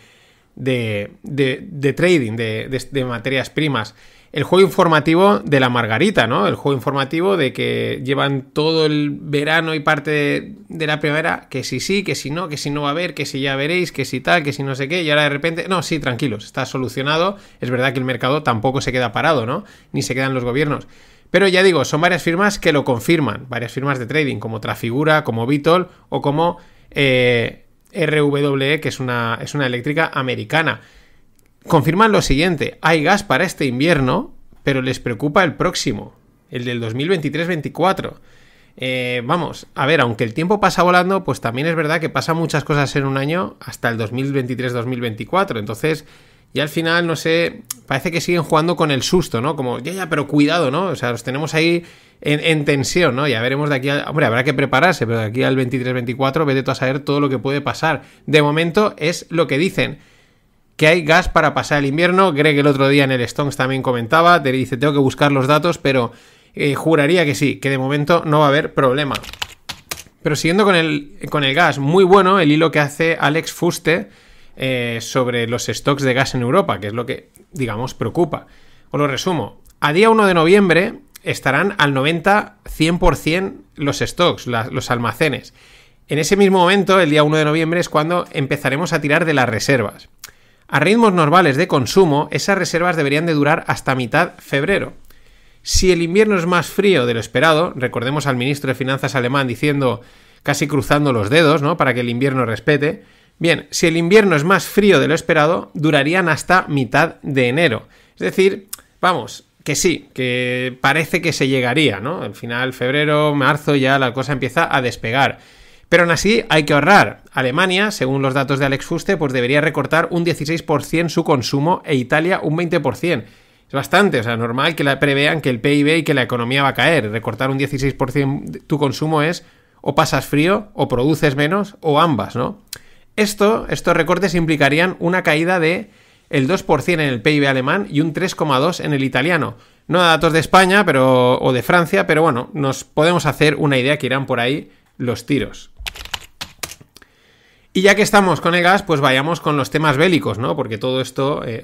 de, de trading de materias primas el juego informativo de la Margarita, ¿no? El juego informativo de que llevan todo el verano y parte de, la primavera, que si sí, que si no, que si no va a haber, que si ya veréis, que si tal, que si no sé qué, y ahora de repente, no, sí, tranquilos, está solucionado. Es verdad que el mercado tampoco se queda parado, ¿no? Ni se quedan los gobiernos. Pero ya digo, son varias firmas que lo confirman, varias firmas de trading, como Trafigura, como Vitol o como eh, RWE, que es una, es una eléctrica americana confirman lo siguiente, hay gas para este invierno, pero les preocupa el próximo, el del 2023-24. Eh, vamos, a ver, aunque el tiempo pasa volando, pues también es verdad que pasa muchas cosas en un año hasta el 2023-2024. Entonces, ya al final, no sé, parece que siguen jugando con el susto, ¿no? Como, ya, ya, pero cuidado, ¿no? O sea, los tenemos ahí en, tensión, ¿no? Ya veremos de aquí a... Hombre, habrá que prepararse, pero de aquí al 23-24, vete a saber todo lo que puede pasar. De momento es lo que dicen que hay gas para pasar el invierno. Greg el otro día en el Stones también comentaba, te dice, tengo que buscar los datos, pero eh, juraría que sí, que de momento no va a haber problema. Pero siguiendo con el, con el gas, muy bueno el hilo que hace Alex Fuste eh, sobre los stocks de gas en Europa, que es lo que, digamos, preocupa. Os lo resumo. A día 1 de noviembre estarán al 90-100% los stocks, los almacenes. En ese mismo momento, el día 1 de noviembre, es cuando empezaremos a tirar de las reservas. A ritmos normales de consumo, esas reservas deberían de durar hasta mitad febrero. Si el invierno es más frío de lo esperado, recordemos al ministro de Finanzas alemán diciendo casi cruzando los dedos, ¿no? Para que el invierno respete. Bien, si el invierno es más frío de lo esperado, durarían hasta mitad de enero. Es decir, vamos, que sí, que parece que se llegaría, ¿no? Al final, febrero, marzo, ya la cosa empieza a despegar. Pero aún así hay que ahorrar. Alemania, según los datos de Alex Fuste, pues debería recortar un 16% su consumo e Italia un 20%. Es bastante, o sea, normal que la prevean que el PIB y que la economía va a caer. Recortar un 16% tu consumo es o pasas frío, o produces menos, o ambas, ¿no? Esto, estos recortes implicarían una caída de el 2% en el PIB alemán y un 3,2% en el italiano. No datos de España pero, o de Francia, pero bueno, nos podemos hacer una idea que irán por ahí los tiros. Y ya que estamos con el gas, pues vayamos con los temas bélicos, ¿no? Porque todo esto, eh,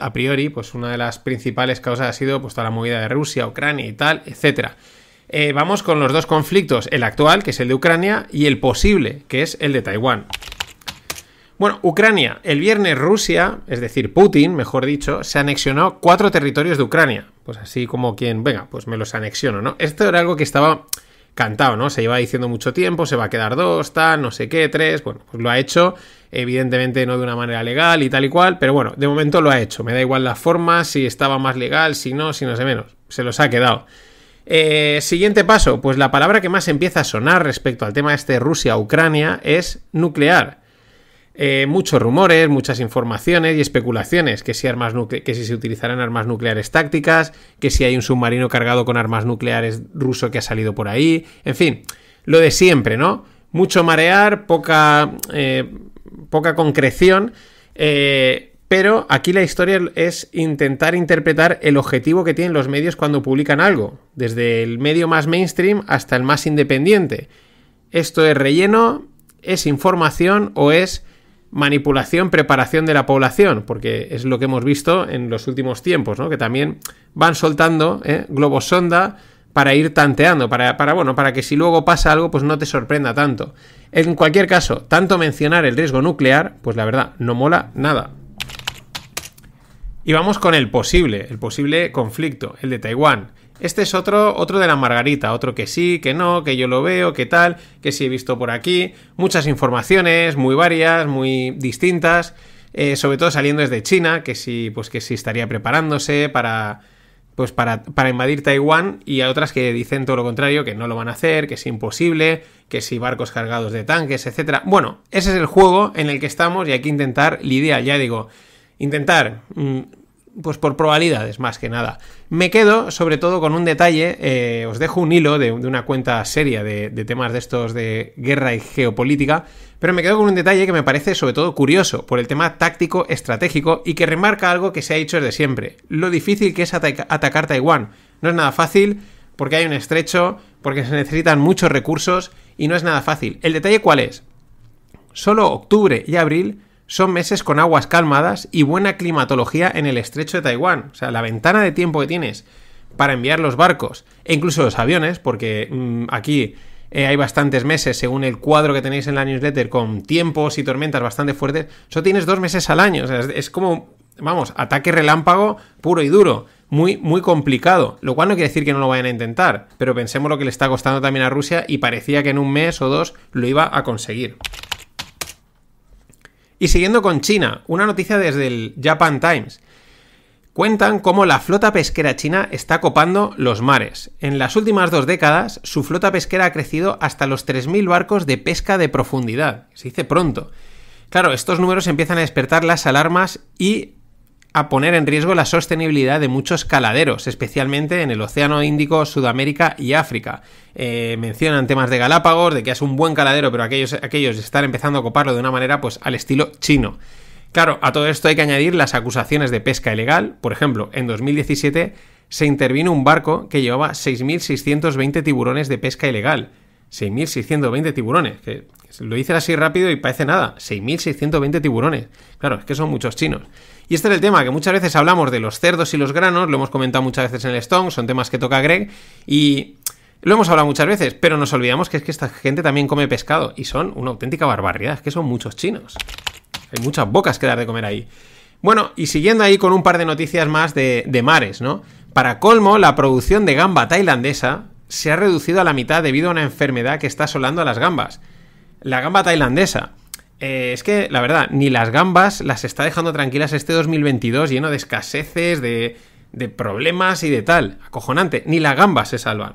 a priori, pues una de las principales causas ha sido pues, toda la movida de Rusia, Ucrania y tal, etc. Eh, vamos con los dos conflictos, el actual, que es el de Ucrania, y el posible, que es el de Taiwán. Bueno, Ucrania. El viernes Rusia, es decir, Putin, mejor dicho, se anexionó cuatro territorios de Ucrania. Pues así como quien, venga, pues me los anexiono, ¿no? Esto era algo que estaba cantado, ¿no? Se lleva diciendo mucho tiempo, se va a quedar dos, tal, no sé qué, tres, bueno, pues lo ha hecho, evidentemente no de una manera legal y tal y cual, pero bueno, de momento lo ha hecho, me da igual la forma, si estaba más legal, si no, si no sé menos, se los ha quedado. Eh, siguiente paso, pues la palabra que más empieza a sonar respecto al tema este Rusia-Ucrania es nuclear. Eh, muchos rumores, muchas informaciones y especulaciones, que si, armas que si se utilizarán armas nucleares tácticas, que si hay un submarino cargado con armas nucleares ruso que ha salido por ahí, en fin, lo de siempre, ¿no? Mucho marear, poca, eh, poca concreción, eh, pero aquí la historia es intentar interpretar el objetivo que tienen los medios cuando publican algo, desde el medio más mainstream hasta el más independiente. Esto es relleno, es información o es manipulación, preparación de la población, porque es lo que hemos visto en los últimos tiempos, ¿no? Que también van soltando ¿eh? globos sonda para ir tanteando, para, para, bueno, para que si luego pasa algo, pues no te sorprenda tanto. En cualquier caso, tanto mencionar el riesgo nuclear, pues la verdad, no mola nada. Y vamos con el posible, el posible conflicto, el de Taiwán. Este es otro, otro de la margarita, otro que sí, que no, que yo lo veo, que tal, que sí he visto por aquí. Muchas informaciones, muy varias, muy distintas. Eh, sobre todo saliendo desde China, que sí, pues que sí estaría preparándose para. Pues para, invadir Taiwán y a otras que dicen todo lo contrario, que no lo van a hacer, que es imposible, que si barcos cargados de tanques, etc. Bueno, ese es el juego en el que estamos y hay que intentar lidiar, ya digo, intentar mm, pues por probabilidades más que nada. Me quedo sobre todo con un detalle, eh, os dejo un hilo de, una cuenta seria de, temas de estos de guerra y geopolítica, pero me quedo con un detalle que me parece sobre todo curioso por el tema táctico estratégico y que remarca algo que se ha dicho desde siempre, lo difícil que es atacar Taiwán. No es nada fácil porque hay un estrecho, porque se necesitan muchos recursos y no es nada fácil. ¿El detalle cuál es? Solo octubre y abril son meses con aguas calmadas y buena climatología en el estrecho de Taiwán. O sea, la ventana de tiempo que tienes para enviar los barcos e incluso los aviones, porque mm, aquí eh, hay bastantes meses, según el cuadro que tenéis en la newsletter, con tiempos y tormentas bastante fuertes, solo tienes dos meses al año. O sea, es, como, vamos, ataque relámpago puro y duro. Muy, muy complicado, lo cual no quiere decir que no lo vayan a intentar, pero pensemos lo que le está costando también a Rusia y parecía que en un mes o dos lo iba a conseguir. Y siguiendo con China, una noticia desde el Japan Times. Cuentan cómo la flota pesquera china está copando los mares. En las últimas dos décadas, su flota pesquera ha crecido hasta los 3.000 barcos de pesca de profundidad. Se dice pronto. Claro, estos números empiezan a despertar las alarmas y a poner en riesgo la sostenibilidad de muchos caladeros, especialmente en el Océano Índico, Sudamérica y África. Eh, mencionan temas de Galápagos, de que es un buen caladero, pero aquellos, aquellos están empezando a coparlo de una manera pues al estilo chino. Claro, a todo esto hay que añadir las acusaciones de pesca ilegal. Por ejemplo, en 2017 se intervino un barco que llevaba 6.620 tiburones de pesca ilegal. 6.620 tiburones, que lo hice así rápido y parece nada. 6.620 tiburones. Claro, es que son muchos chinos. Y este es el tema, que muchas veces hablamos de los cerdos y los granos, lo hemos comentado muchas veces en el Stone, son temas que toca Greg, y lo hemos hablado muchas veces, pero nos olvidamos que es que esta gente también come pescado, y son una auténtica barbaridad, es que son muchos chinos. Hay muchas bocas que dar de comer ahí. Bueno, y siguiendo ahí con un par de noticias más de, de mares, ¿no? Para colmo, la producción de gamba tailandesa se ha reducido a la mitad debido a una enfermedad que está asolando a las gambas. La gamba tailandesa eh, es que, la verdad, ni las gambas las está dejando tranquilas este 2022 lleno de escaseces, de, problemas y de tal. Acojonante, ni las gambas se salvan.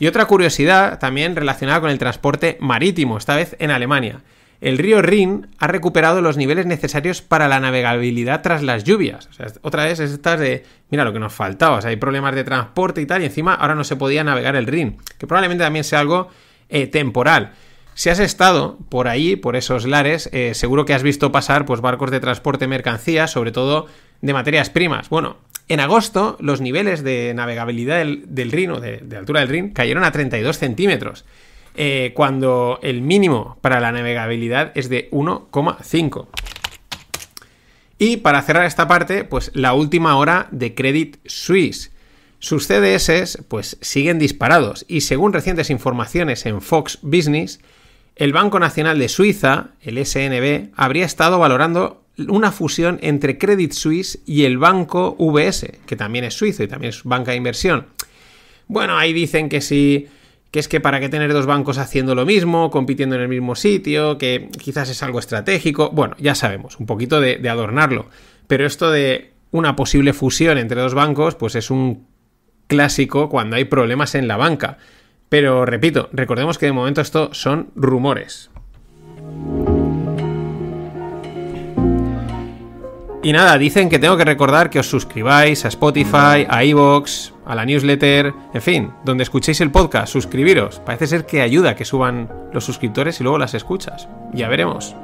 Y otra curiosidad también relacionada con el transporte marítimo, esta vez en Alemania. El río Rin ha recuperado los niveles necesarios para la navegabilidad tras las lluvias. O sea, otra vez es estas de, mira lo que nos faltaba, o sea, hay problemas de transporte y tal, y encima ahora no se podía navegar el Rin, que probablemente también sea algo eh, temporal. Si has estado por ahí, por esos lares, eh, seguro que has visto pasar pues, barcos de transporte mercancías, sobre todo de materias primas. Bueno, en agosto los niveles de navegabilidad del, del o de, altura del Rin cayeron a 32 centímetros, eh, cuando el mínimo para la navegabilidad es de 1,5. Y para cerrar esta parte, pues la última hora de Credit Suisse. Sus CDS pues siguen disparados y según recientes informaciones en Fox Business, el Banco Nacional de Suiza, el SNB, habría estado valorando una fusión entre Credit Suisse y el banco VS, que también es suizo y también es banca de inversión. Bueno, ahí dicen que sí, que es que para qué tener dos bancos haciendo lo mismo, compitiendo en el mismo sitio, que quizás es algo estratégico. Bueno, ya sabemos, un poquito de, de adornarlo. Pero esto de una posible fusión entre dos bancos, pues es un clásico cuando hay problemas en la banca. Pero repito, recordemos que de momento esto son rumores. Y nada, dicen que tengo que recordar que os suscribáis a Spotify, a iVoox, a la newsletter, en fin, donde escuchéis el podcast, suscribiros. Parece ser que ayuda que suban los suscriptores y luego las escuchas. Ya veremos.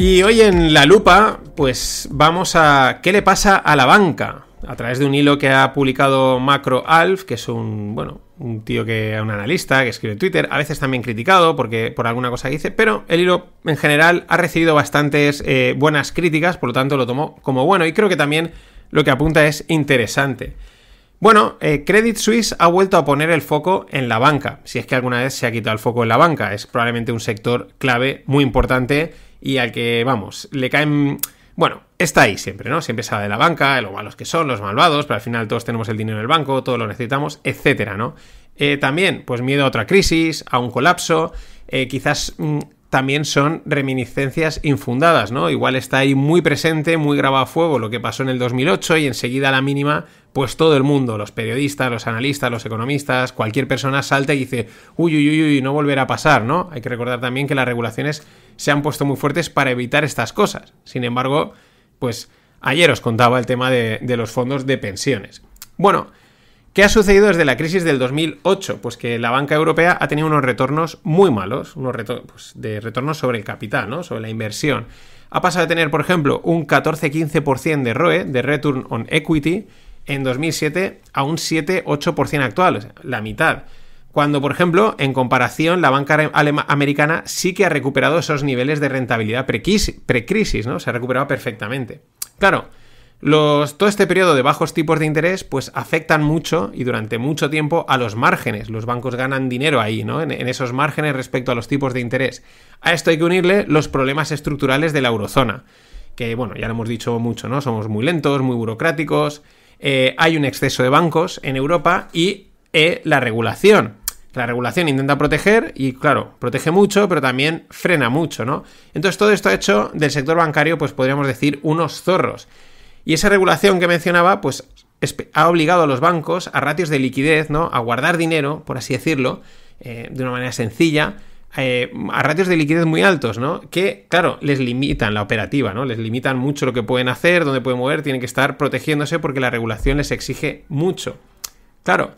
Y hoy en La Lupa, pues vamos a qué le pasa a la banca. A través de un hilo que ha publicado Macro Alf, que es un, bueno, un tío que es un analista, que escribe en Twitter, a veces también criticado porque por alguna cosa que dice, pero el hilo en general ha recibido bastantes eh, buenas críticas, por lo tanto lo tomó como bueno y creo que también lo que apunta es interesante. Bueno, eh, Credit Suisse ha vuelto a poner el foco en la banca, si es que alguna vez se ha quitado el foco en la banca, es probablemente un sector clave muy importante y al que, vamos, le caen... Bueno, está ahí siempre, ¿no? Siempre sale de la banca, lo malos que son, los malvados, pero al final todos tenemos el dinero en el banco, todos lo necesitamos, etcétera, ¿no? Eh, también, pues miedo a otra crisis, a un colapso, eh, quizás mm, también son reminiscencias infundadas, ¿no? Igual está ahí muy presente, muy grabado a fuego lo que pasó en el 2008 y enseguida la mínima, pues todo el mundo, los periodistas, los analistas, los economistas, cualquier persona salta y dice, uy, uy, uy, uy, no volverá a pasar, ¿no? Hay que recordar también que las regulaciones se han puesto muy fuertes para evitar estas cosas. Sin embargo, pues ayer os contaba el tema de los fondos de pensiones. Bueno, ¿Qué ha sucedido desde la crisis del 2008? Pues que la banca europea ha tenido unos retornos muy malos, unos pues, de retornos sobre el capital, ¿no? sobre la inversión. Ha pasado de tener, por ejemplo, un 14-15% de ROE, de Return on Equity, en 2007 a un 7-8% actual, o la mitad. Cuando, por ejemplo, en comparación, la banca americana sí que ha recuperado esos niveles de rentabilidad precrisis, ¿no? Se ha recuperado perfectamente. Claro, todo este periodo de bajos tipos de interés pues afectan mucho y durante mucho tiempo a los márgenes. Los bancos ganan dinero ahí, ¿no? En, esos márgenes respecto a los tipos de interés. A esto hay que unirle los problemas estructurales de la eurozona, que bueno, ya lo hemos dicho mucho, ¿no? Somos muy lentos, muy burocráticos, eh, hay un exceso de bancos en Europa y eh, la regulación. La regulación intenta proteger y, claro, protege mucho, pero también frena mucho, ¿no? Entonces todo esto ha hecho del sector bancario, pues podríamos decir, unos zorros. Y esa regulación que mencionaba, pues ha obligado a los bancos a ratios de liquidez, ¿no? A guardar dinero, por así decirlo, eh, de una manera sencilla, eh, a ratios de liquidez muy altos, ¿no? Que, claro, les limitan la operativa, ¿no? Les limitan mucho lo que pueden hacer, dónde pueden mover, tienen que estar protegiéndose porque la regulación les exige mucho. Claro,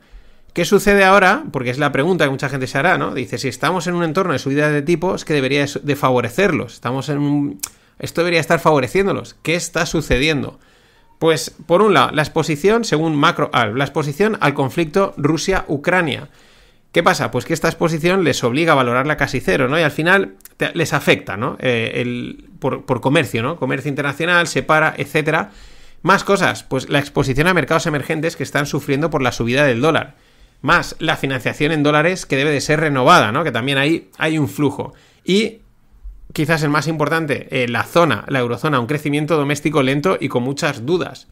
¿qué sucede ahora? Porque es la pregunta que mucha gente se hará, ¿no? Dice, si estamos en un entorno de subida de tipos, que debería de favorecerlos. Estamos en un... Esto debería estar favoreciéndolos. ¿Qué está sucediendo? Pues, por un lado, la exposición, según macro MacroAlb, la exposición al conflicto Rusia-Ucrania. ¿Qué pasa? Pues que esta exposición les obliga a valorarla casi cero, ¿no? Y al final les afecta, ¿no? Eh, el, por, comercio, ¿no? Comercio internacional, separa, etcétera. Más cosas, pues la exposición a mercados emergentes que están sufriendo por la subida del dólar. Más la financiación en dólares que debe de ser renovada, ¿no? Que también ahí hay un flujo. Y quizás el más importante, eh, la zona, la eurozona, un crecimiento doméstico lento y con muchas dudas.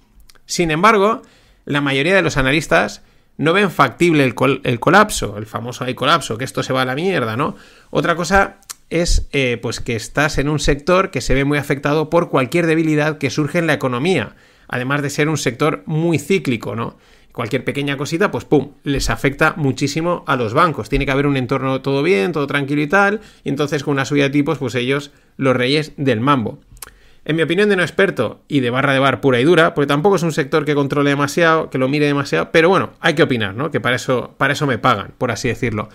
Sin embargo, la mayoría de los analistas no ven factible el, colapso, el famoso hay colapso, que esto se va a la mierda, ¿no? Otra cosa es eh, pues que estás en un sector que se ve muy afectado por cualquier debilidad que surge en la economía, además de ser un sector muy cíclico, ¿no? cualquier pequeña cosita, pues pum, les afecta muchísimo a los bancos. Tiene que haber un entorno todo bien, todo tranquilo y tal, y entonces con una subida de tipos, pues ellos, los reyes del mambo. En mi opinión de no experto y de barra de bar pura y dura, porque tampoco es un sector que controle demasiado, que lo mire demasiado, pero bueno, hay que opinar, ¿no? Que para eso, para eso me pagan, por así decirlo.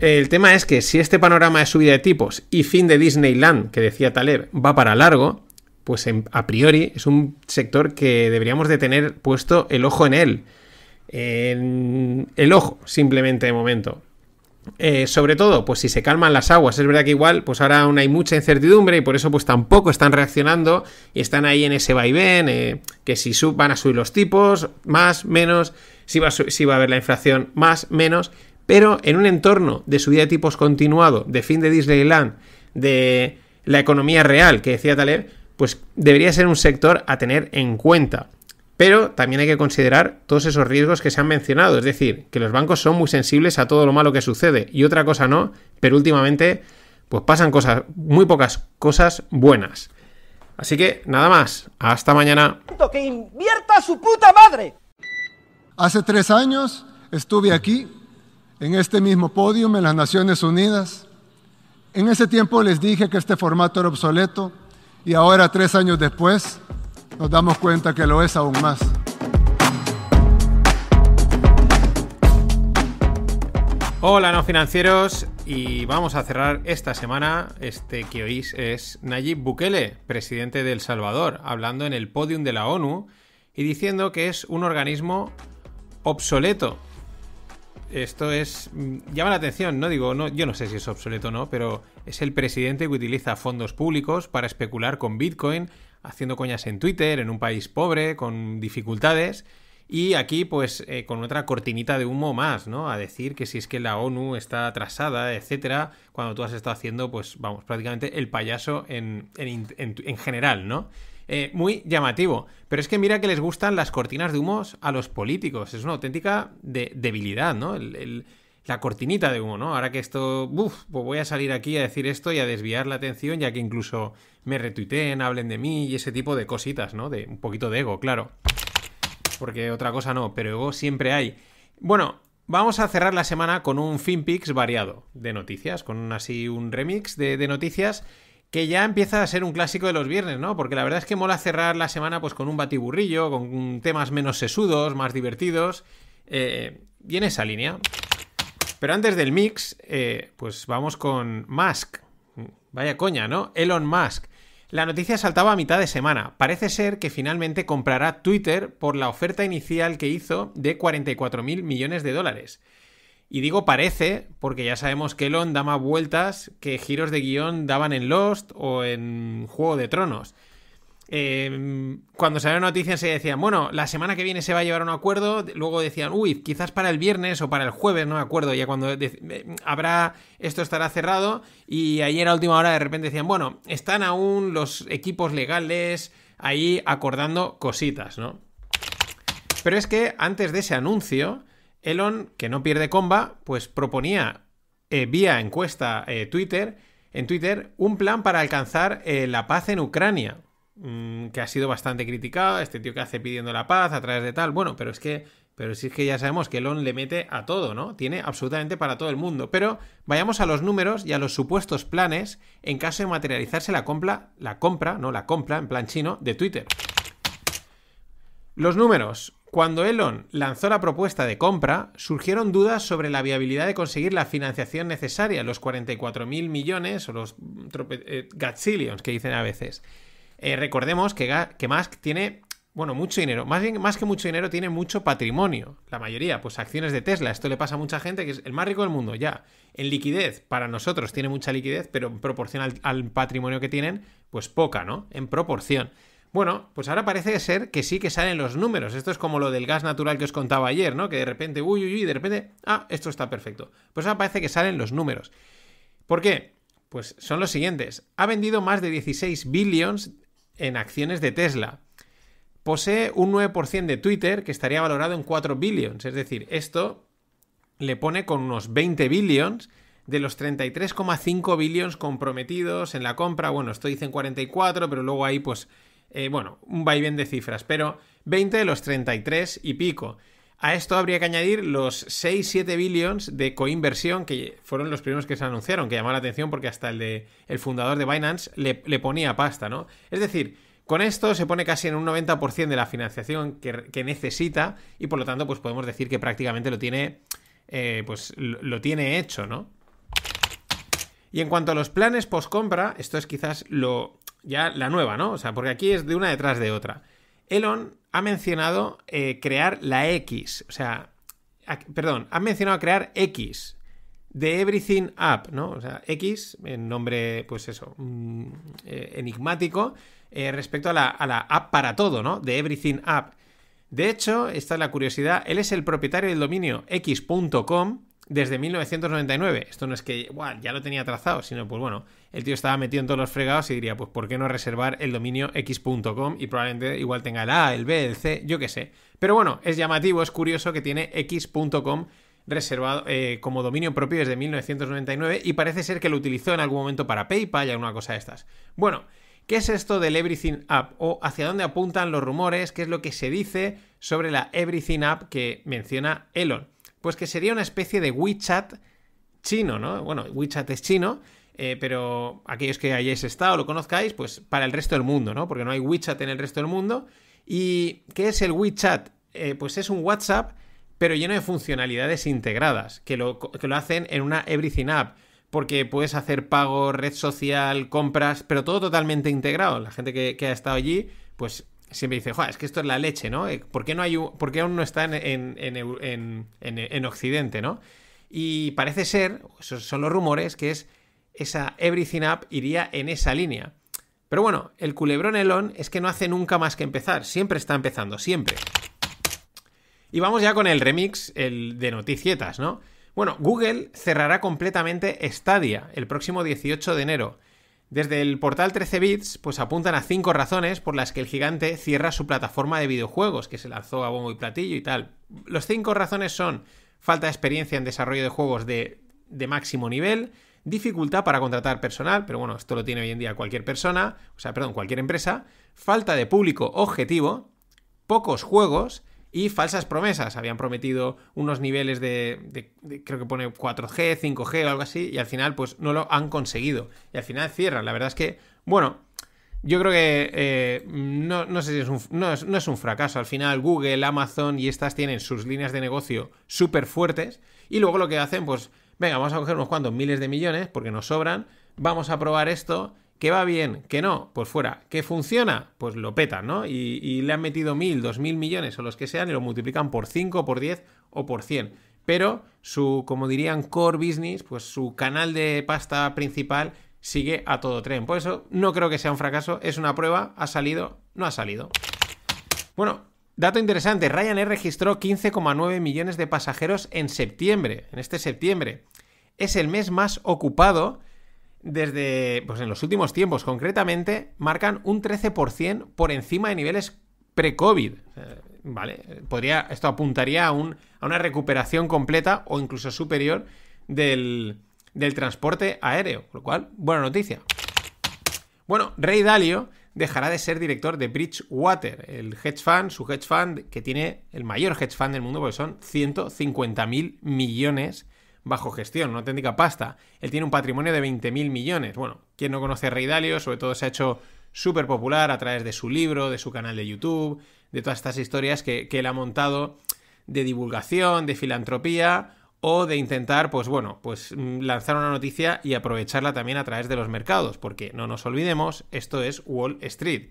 El tema es que si este panorama de subida de tipos y fin de Disneyland, que decía Taleb, va para largo, pues a priori es un sector que deberíamos de tener puesto el ojo en él. En el ojo, simplemente de momento. Eh, sobre todo, pues si se calman las aguas, es verdad que igual, pues ahora aún hay mucha incertidumbre y por eso pues tampoco están reaccionando y están ahí en ese vaivén, eh, que si sub, van a subir los tipos, más, menos, si va, si va a haber la inflación, más, menos, pero en un entorno de subida de tipos continuado, de fin de Disneyland, de la economía real que decía Taleb, pues debería ser un sector a tener en cuenta. Pero también hay que considerar todos esos riesgos que se han mencionado, es decir, que los bancos son muy sensibles a todo lo malo que sucede y otra cosa no, pero últimamente pues pasan cosas, muy pocas cosas buenas. Así que nada más, hasta mañana. Que invierta su puta madre. Hace tres años estuve aquí, en este mismo podio, en las Naciones Unidas. En ese tiempo les dije que este formato era obsoleto y ahora, tres años después, nos damos cuenta que lo es aún más. Hola no financieros y vamos a cerrar esta semana. Este que oís es Nayib Bukele, presidente de El Salvador, hablando en el podium de la ONU y diciendo que es un organismo obsoleto esto es. Mm, llama la atención, ¿no? Digo, no, yo no sé si es obsoleto o no, pero es el presidente que utiliza fondos públicos para especular con Bitcoin, haciendo coñas en Twitter, en un país pobre, con dificultades. Y aquí, pues, eh, con otra cortinita de humo más, ¿no? A decir que si es que la ONU está atrasada, etcétera, cuando tú has estado haciendo, pues, vamos, prácticamente el payaso en, en general, ¿no? Eh, muy llamativo. Pero es que mira que les gustan las cortinas de humo a los políticos. Es una auténtica debilidad, ¿no? la cortinita de humo, ¿no? Ahora que esto, uff, pues voy a salir aquí a decir esto y a desviar la atención, ya que incluso me retuiteen, hablen de mí y ese tipo de cositas, ¿no? De un poquito de ego, claro. Porque otra cosa no, pero ego siempre hay. Bueno, vamos a cerrar la semana con un FinPix variado de noticias, con así un remix de noticias que ya empieza a ser un clásico de los viernes, ¿no? Porque la verdad es que mola cerrar la semana pues con un batiburrillo, con temas menos sesudos, más divertidos, viene eh, esa línea. Pero antes del mix, eh, pues vamos con Musk. Vaya coña, ¿no? Elon Musk. La noticia saltaba a mitad de semana. Parece ser que finalmente comprará Twitter por la oferta inicial que hizo de 44.000 millones de dólares. Y digo parece, porque ya sabemos que Elon da más vueltas que giros de guión daban en Lost o en Juego de Tronos. Em, cuando salió la noticia se decían, bueno, la semana que viene se va a llevar un acuerdo, luego decían, uy, quizás para el viernes o para el jueves, no me acuerdo, ya cuando eh, habrá, esto estará cerrado, y en la última hora de repente decían, bueno, están aún los equipos legales ahí acordando cositas, ¿no? Pero es que antes de ese anuncio, Elon, que no pierde comba, pues proponía eh, vía encuesta eh, Twitter, en Twitter, un plan para alcanzar eh, la paz en Ucrania, mm, que ha sido bastante criticado, este tío que hace pidiendo la paz a través de tal, bueno, pero es que, pero sí es que ya sabemos que Elon le mete a todo, ¿no? Tiene absolutamente para todo el mundo, pero vayamos a los números y a los supuestos planes en caso de materializarse la compra, la compra, no la compra, en plan chino, de Twitter. Los números. Cuando Elon lanzó la propuesta de compra, surgieron dudas sobre la viabilidad de conseguir la financiación necesaria, los 44.000 millones o los mm, eh, que dicen a veces. Eh, recordemos que, que Musk tiene, bueno, mucho dinero, más, más que mucho dinero, tiene mucho patrimonio. La mayoría, pues acciones de Tesla, esto le pasa a mucha gente que es el más rico del mundo, ya. En liquidez, para nosotros tiene mucha liquidez, pero en proporción al, al patrimonio que tienen, pues poca, ¿no? En proporción. Bueno, pues ahora parece ser que sí que salen los números. Esto es como lo del gas natural que os contaba ayer, ¿no? Que de repente, uy, uy, uy, de repente, ah, esto está perfecto. Pues ahora parece que salen los números. ¿Por qué? Pues son los siguientes. Ha vendido más de 16 billions en acciones de Tesla. Posee un 9% de Twitter que estaría valorado en 4 billions. Es decir, esto le pone con unos 20 billions de los 33,5 billions comprometidos en la compra. Bueno, esto en 44, pero luego ahí pues eh, bueno, un vaivén de cifras, pero 20 de los 33 y pico. A esto habría que añadir los 6-7 billions de coinversión que fueron los primeros que se anunciaron, que llamó la atención porque hasta el, de, fundador de Binance le, ponía pasta, ¿no? Es decir, con esto se pone casi en un 90% de la financiación que, necesita y por lo tanto pues podemos decir que prácticamente lo tiene, eh, pues, lo tiene hecho, ¿no? Y en cuanto a los planes post-compra, esto es quizás lo, ya la nueva, ¿no? O sea, porque aquí es de una detrás de otra. Elon ha mencionado eh, crear la X, o sea, perdón, ha mencionado crear X, de Everything App, ¿no? O sea, X, en nombre, pues eso, mm, eh, enigmático, eh, respecto a la, app para todo, ¿no? De Everything App. De hecho, esta es la curiosidad, él es el propietario del dominio x.com desde 1999. Esto no es que ya lo tenía trazado, sino pues bueno, el tío estaba metido en todos los fregados y diría, pues ¿por qué no reservar el dominio x.com? Y probablemente igual tenga el A, el B, el C, yo qué sé. Pero bueno, es llamativo, es curioso que tiene x.com reservado eh, como dominio propio desde 1999 y parece ser que lo utilizó en algún momento para PayPal y alguna cosa de estas. Bueno, ¿Qué es esto del Everything App? ¿O hacia dónde apuntan los rumores? ¿Qué es lo que se dice sobre la Everything App que menciona Elon? Pues que sería una especie de WeChat chino, ¿no? Bueno, WeChat es chino, eh, pero aquellos que hayáis estado o lo conozcáis, pues para el resto del mundo, ¿no? Porque no hay WeChat en el resto del mundo. ¿Y qué es el WeChat? Eh, pues es un WhatsApp, pero lleno de funcionalidades integradas, que lo, hacen en una Everything App porque puedes hacer pago, red social, compras, pero todo totalmente integrado. La gente que, ha estado allí, pues siempre dice, es que esto es la leche, ¿no? Eh, ¿Por qué, no hay, aún no está en, en, Occidente, ¿no? Y parece ser, esos son los rumores, que es esa Everything App iría en esa línea. Pero bueno, el culebrón Elon es que no hace nunca más que empezar, siempre está empezando, siempre. Y vamos ya con el remix el de noticietas, ¿no? Bueno, Google cerrará completamente Stadia el próximo 18 de enero. Desde el portal 13 bits, pues apuntan a cinco razones por las que el gigante cierra su plataforma de videojuegos, que se lanzó a bombo y platillo y tal. Los cinco razones son falta de experiencia en desarrollo de juegos de, de máximo nivel, dificultad para contratar personal, pero bueno, esto lo tiene hoy en día cualquier persona, o sea, perdón, cualquier empresa, falta de público objetivo, pocos juegos, y falsas promesas. Habían prometido unos niveles de, creo que pone 4G, 5G o algo así, y al final pues no lo han conseguido. Y al final cierran. La verdad es que, bueno, yo creo que eh, no, sé si es un, no, es, no es un fracaso. Al final Google, Amazon y estas tienen sus líneas de negocio súper fuertes y luego lo que hacen pues, venga, vamos a coger unos cuantos miles de millones porque nos sobran, vamos a probar esto ¿Que va bien? ¿Que no? Pues fuera. ¿Que funciona? Pues lo petan, ¿no? Y, le han metido mil, dos mil millones o los que sean y lo multiplican por 5, por 10 o por 100. Pero su, como dirían, core business, pues su canal de pasta principal sigue a todo tren. Por eso no creo que sea un fracaso, es una prueba, ha salido, no ha salido. Bueno, Dato interesante, Ryanair registró 15,9 millones de pasajeros en septiembre, en este septiembre. Es el mes más ocupado desde, pues en los últimos tiempos concretamente, marcan un 13% por encima de niveles pre-COVID. Eh, ¿Vale? Podría, esto apuntaría a, a una recuperación completa o incluso superior del, transporte aéreo. Lo cual, buena noticia. Bueno, Ray Dalio dejará de ser director de Bridgewater, el hedge fund, su hedge fund que tiene el mayor hedge fund del mundo, porque son 150.000 millones bajo gestión, una auténtica pasta. Él tiene un patrimonio de 20.000 millones. Bueno, quien no conoce a Rey Dalio, sobre todo se ha hecho súper popular a través de su libro, de su canal de YouTube, de todas estas historias que, él ha montado de divulgación, de filantropía o de intentar, pues bueno, pues mm, lanzar una noticia y aprovecharla también a través de los mercados, porque no nos olvidemos, esto es Wall Street.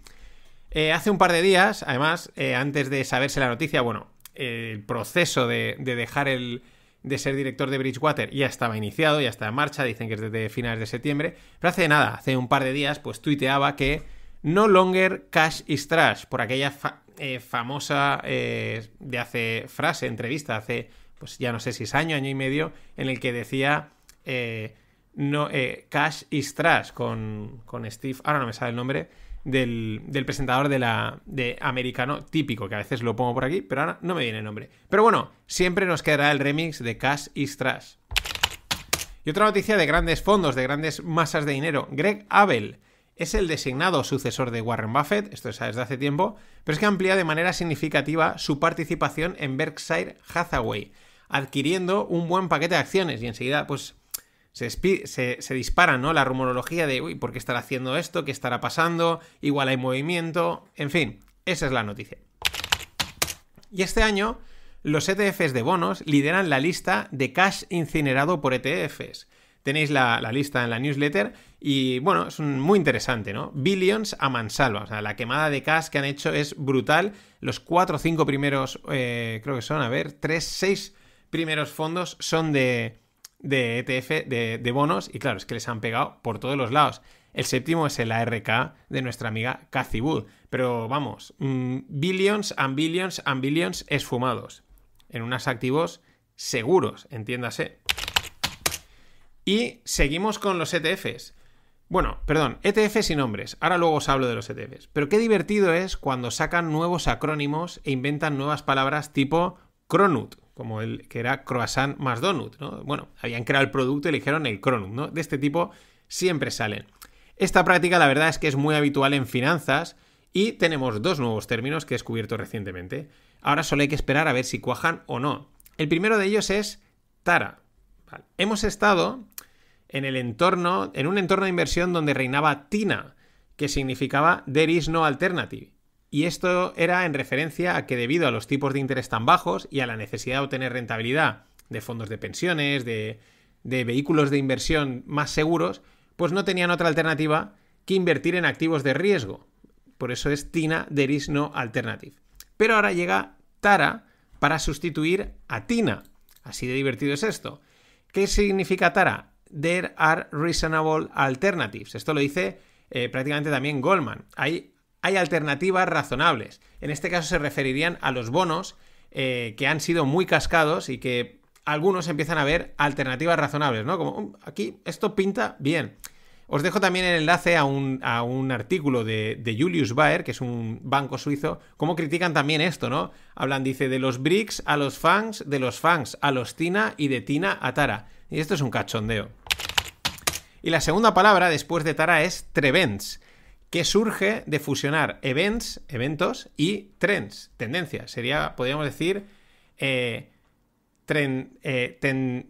Eh, hace un par de días, además, eh, antes de saberse la noticia, bueno, el proceso de dejar el, de ser director de Bridgewater ya estaba iniciado, ya está en marcha, dicen que es desde finales de septiembre, pero hace nada, hace un par de días, pues tuiteaba que no longer cash is trash, por aquella eh, famosa eh, de hace frase, entrevista, hace pues ya no sé si es año, año y medio, en el que decía eh, no, cash is trash con, con Steve, ahora no me sale el nombre, del, presentador de la de americano típico, que a veces lo pongo por aquí, pero ahora no me viene el nombre. Pero bueno, siempre nos quedará el remix de Cash y Trash. Y otra noticia de grandes fondos, de grandes masas de dinero. Greg Abel es el designado sucesor de Warren Buffett, esto es desde hace tiempo, pero es que amplía de manera significativa su participación en Berkshire Hathaway, adquiriendo un buen paquete de acciones. Y enseguida, pues se, dispara ¿no? La rumorología de, uy, ¿por qué estará haciendo esto? ¿Qué estará pasando? Igual hay movimiento. En fin, esa es la noticia. Y este año, los ETFs de bonos lideran la lista de cash incinerado por ETFs. Tenéis la, lista en la newsletter y bueno, es muy interesante, ¿no? Billions a mansalva, o sea, la quemada de cash que han hecho es brutal. Los 4 o 5 primeros, eh, creo que son, a ver, 3, 6 primeros fondos son de, de ETF de, bonos y claro, es que les han pegado por todos los lados. El séptimo es el ARK de nuestra amiga Cathy Wood, pero vamos, mm, billions and billions and billions esfumados en unos activos seguros, entiéndase. Y seguimos con los ETFs. Bueno, perdón, ETFs y nombres. Ahora luego os hablo de los ETFs. Pero qué divertido es cuando sacan nuevos acrónimos e inventan nuevas palabras tipo Cronut, como el que era croissant más donut, ¿no? Bueno, habían creado el producto y eligieron el cronum, ¿no? De este tipo siempre salen. Esta práctica la verdad es que es muy habitual en finanzas y tenemos dos nuevos términos que he descubierto recientemente. Ahora solo hay que esperar a ver si cuajan o no. El primero de ellos es Tara. Hemos estado en el entorno, en un entorno de inversión donde reinaba Tina, que significaba There is no alternative. Y esto era en referencia a que debido a los tipos de interés tan bajos y a la necesidad de obtener rentabilidad de fondos de pensiones, de, vehículos de inversión más seguros, pues no tenían otra alternativa que invertir en activos de riesgo. Por eso es Tina, there is no alternative. Pero ahora llega Tara para sustituir a Tina. Así de divertido es esto. ¿Qué significa Tara? There are reasonable alternatives. Esto lo dice eh, prácticamente también Goldman. Hay hay alternativas razonables. En este caso se referirían a los bonos eh, que han sido muy cascados y que algunos empiezan a ver alternativas razonables, ¿no? Como um, aquí esto pinta bien. Os dejo también el enlace a un, artículo de, Julius Baer, que es un banco suizo, cómo critican también esto, ¿no? Hablan, dice, de los BRICS a los FANGs, de los FANGs a los TINA y de TINA a TARA. Y esto es un cachondeo. Y la segunda palabra después de TARA es TREVENTS que surge de fusionar events, eventos y trends, tendencias. Sería, podríamos decir, eh, tren, eh,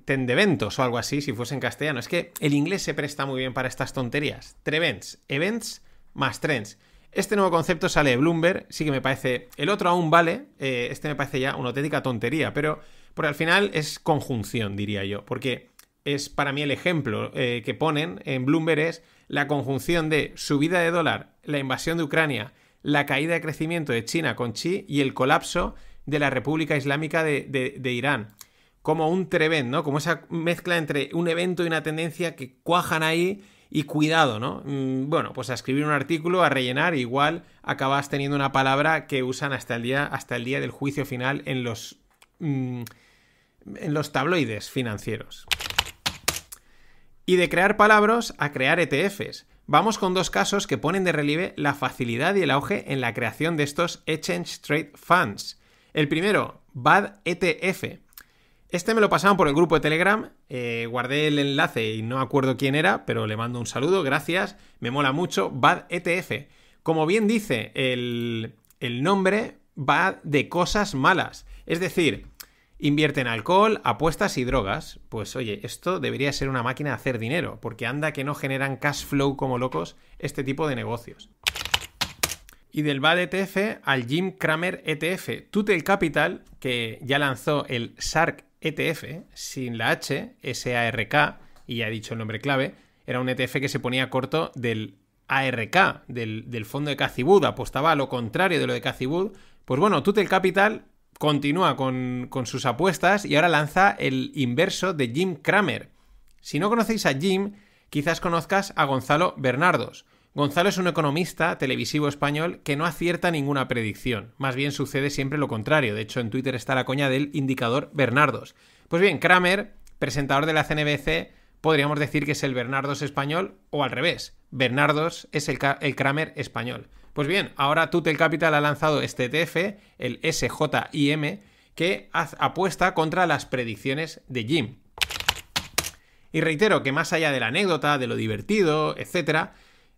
tendeventos o algo así, si fuese en castellano. Es que el inglés se presta muy bien para estas tonterías. Trevents, events más trends. Este nuevo concepto sale de Bloomberg, sí que me parece. El otro aún vale, eh, este me parece ya una auténtica tontería, pero porque al final es conjunción, diría yo, porque es para mí el ejemplo que ponen en Bloomberg es la conjunción de subida de dólar, la invasión de Ucrania, la caída de crecimiento de China con Xi y el colapso de la República Islámica de, Irán. Como un trevén, ¿no? Como esa mezcla entre un evento y una tendencia que cuajan ahí y cuidado, ¿no? Mm, bueno, pues a escribir un artículo, a rellenar, igual acabas teniendo una palabra que usan hasta el día, hasta el día del juicio final en los, mm, en los tabloides financieros. Y de crear palabras a crear ETFs. Vamos con dos casos que ponen de relieve la facilidad y el auge en la creación de estos Exchange Trade Funds. El primero, BAD ETF. Este me lo pasaron por el grupo de Telegram, eh, guardé el enlace y no acuerdo quién era, pero le mando un saludo, gracias, me mola mucho, BAD ETF. Como bien dice el, el nombre, Bad de cosas malas. Es decir, Invierte en alcohol, apuestas y drogas. Pues oye, esto debería ser una máquina de hacer dinero, porque anda que no generan cash flow como locos este tipo de negocios. Y del BAD ETF al Jim Cramer ETF. Tutel Capital, que ya lanzó el SARC ETF, sin la H, S-A-R-K, y ya he dicho el nombre clave, era un ETF que se ponía corto del ARK, del, fondo de Wood. apostaba a lo contrario de lo de Wood. Pues bueno, Tutel Capital continúa con, sus apuestas y ahora lanza el inverso de Jim Cramer. Si no conocéis a Jim, quizás conozcas a Gonzalo Bernardos. Gonzalo es un economista televisivo español que no acierta ninguna predicción, más bien sucede siempre lo contrario, de hecho en Twitter está la coña del indicador Bernardos. Pues bien, Kramer, presentador de la CNBC, podríamos decir que es el Bernardos español o al revés, Bernardos es el, el Kramer español. Pues bien, ahora Tutel Capital ha lanzado este ETF, el SJIM, que apuesta contra las predicciones de Jim. Y reitero que más allá de la anécdota, de lo divertido, etc.,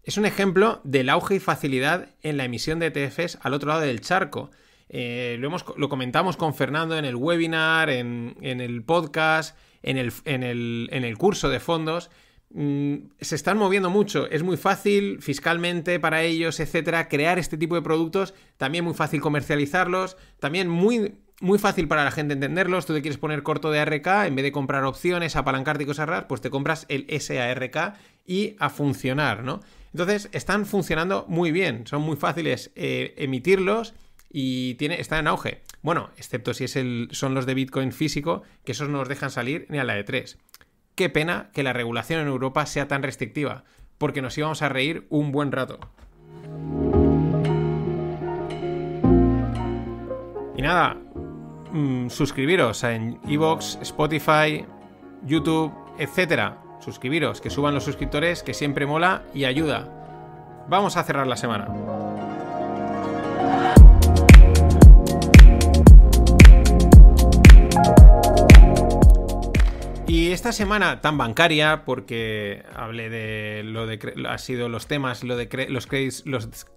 es un ejemplo del auge y facilidad en la emisión de ETFs al otro lado del charco. Eh, lo, comentamos con Fernando en el webinar, en, el podcast, en el, en el curso de fondos. Mm, se están moviendo mucho. Es muy fácil fiscalmente para ellos, etcétera, crear este tipo de productos. También muy fácil comercializarlos. También muy, muy fácil para la gente entenderlos. Tú te quieres poner corto de ARK, en vez de comprar opciones, apalancarte y cosas raras, pues te compras el SARK y a funcionar, ¿no? Entonces, están funcionando muy bien. Son muy fáciles eh, emitirlos y tiene, está en auge. Bueno, excepto si es el, son los de Bitcoin físico, que esos no los dejan salir ni a la de 3. Qué pena que la regulación en Europa sea tan restrictiva, porque nos íbamos a reír un buen rato. Y nada, mm, suscribiros en Evox, Spotify, YouTube, etc. Suscribiros, que suban los suscriptores, que siempre mola y ayuda. Vamos a cerrar la semana. Y esta semana tan bancaria, porque hablé de lo de... Ha sido los temas, lo de los credits... Los,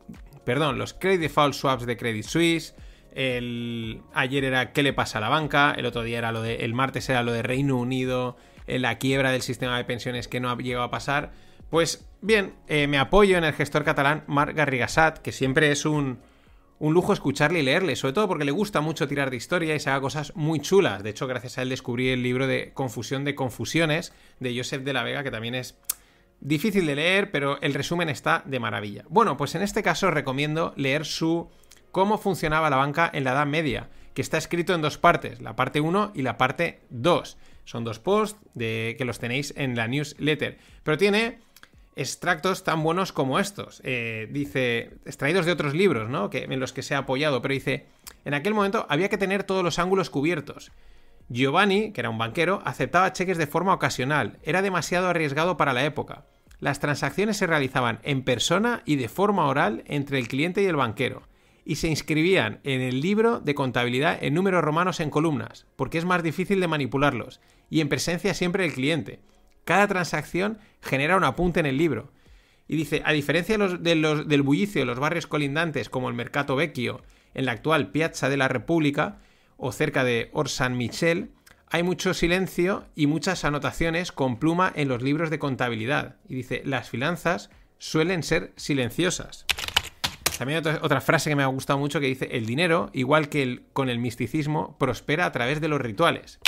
perdón, los credit default swaps de Credit Suisse. El, ayer era qué le pasa a la banca, el otro día era lo de... El martes era lo de Reino Unido, eh, la quiebra del sistema de pensiones que no ha llegado a pasar. Pues bien, eh, me apoyo en el gestor catalán Marc Garrigasat, que siempre es un un lujo escucharle y leerle, sobre todo porque le gusta mucho tirar de historia y se haga cosas muy chulas. De hecho, gracias a él descubrí el libro de Confusión de Confusiones de Joseph de la Vega, que también es difícil de leer, pero el resumen está de maravilla. Bueno, pues en este caso os recomiendo leer su Cómo funcionaba la banca en la Edad Media, que está escrito en dos partes, la parte 1 y la parte 2. Son dos posts que los tenéis en la newsletter, pero tiene extractos tan buenos como estos. Eh, dice, extraídos de otros libros, ¿no? Que, en los que se ha apoyado, pero dice, en aquel momento había que tener todos los ángulos cubiertos. Giovanni, que era un banquero, aceptaba cheques de forma ocasional, era demasiado arriesgado para la época. Las transacciones se realizaban en persona y de forma oral entre el cliente y el banquero, y se inscribían en el libro de contabilidad en números romanos en columnas, porque es más difícil de manipularlos, y en presencia siempre del cliente. Cada transacción genera un apunte en el libro. Y dice, a diferencia de del bullicio de los barrios colindantes como el Mercato Vecchio, en la actual Piazza de la República o cerca de Orsan Michel, hay mucho silencio y muchas anotaciones con pluma en los libros de contabilidad. Y dice, las finanzas suelen ser silenciosas. También otra, otra, frase que me ha gustado mucho que dice, el dinero, igual que con el misticismo, prospera a través de los rituales.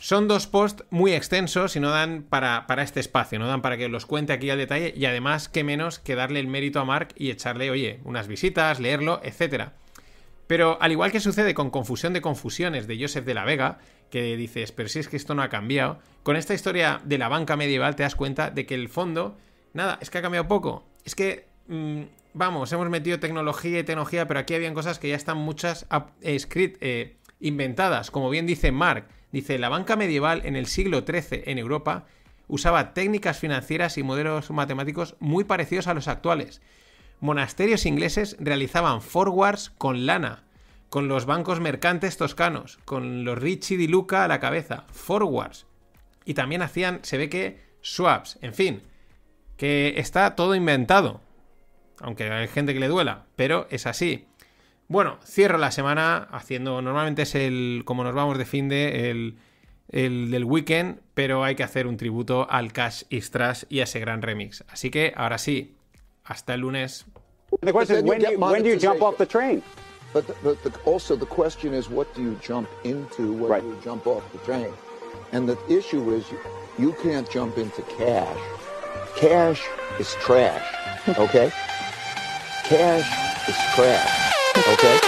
Son dos posts muy extensos y no dan para, este espacio, no dan para que los cuente aquí al detalle y además qué menos que darle el mérito a Mark y echarle, oye, unas visitas, leerlo, etc Pero al igual que sucede con Confusión de Confusiones de Joseph de la Vega, que dices, pero si es que esto no ha cambiado, con esta historia de la banca medieval te das cuenta de que el fondo, nada, es que ha cambiado poco. Es que, mm, vamos, hemos metido tecnología y tecnología, pero aquí habían cosas que ya están muchas eh, eh, inventadas, como bien dice Mark. Dice, la banca medieval en el siglo XIII en Europa usaba técnicas financieras y modelos matemáticos muy parecidos a los actuales. Monasterios ingleses realizaban forwards con lana, con los bancos mercantes toscanos, con los Ricci di Luca a la cabeza, forwards. Y también hacían, se ve que, swaps, en fin, que está todo inventado. Aunque hay gente que le duela, pero es así. Bueno, cierro la semana haciendo. Normalmente es el. Como nos vamos de fin de. El, el del weekend. Pero hay que hacer un tributo al Cash is Trash y a ese gran remix. Así que ahora sí. Hasta el lunes. The question is, when, do you, jump off the train? But, the, but the, also the question is, what do you jump into? when you jump off the train? And the issue is, you can't jump into cash. Cash is trash, okay? cash is trash. Okay?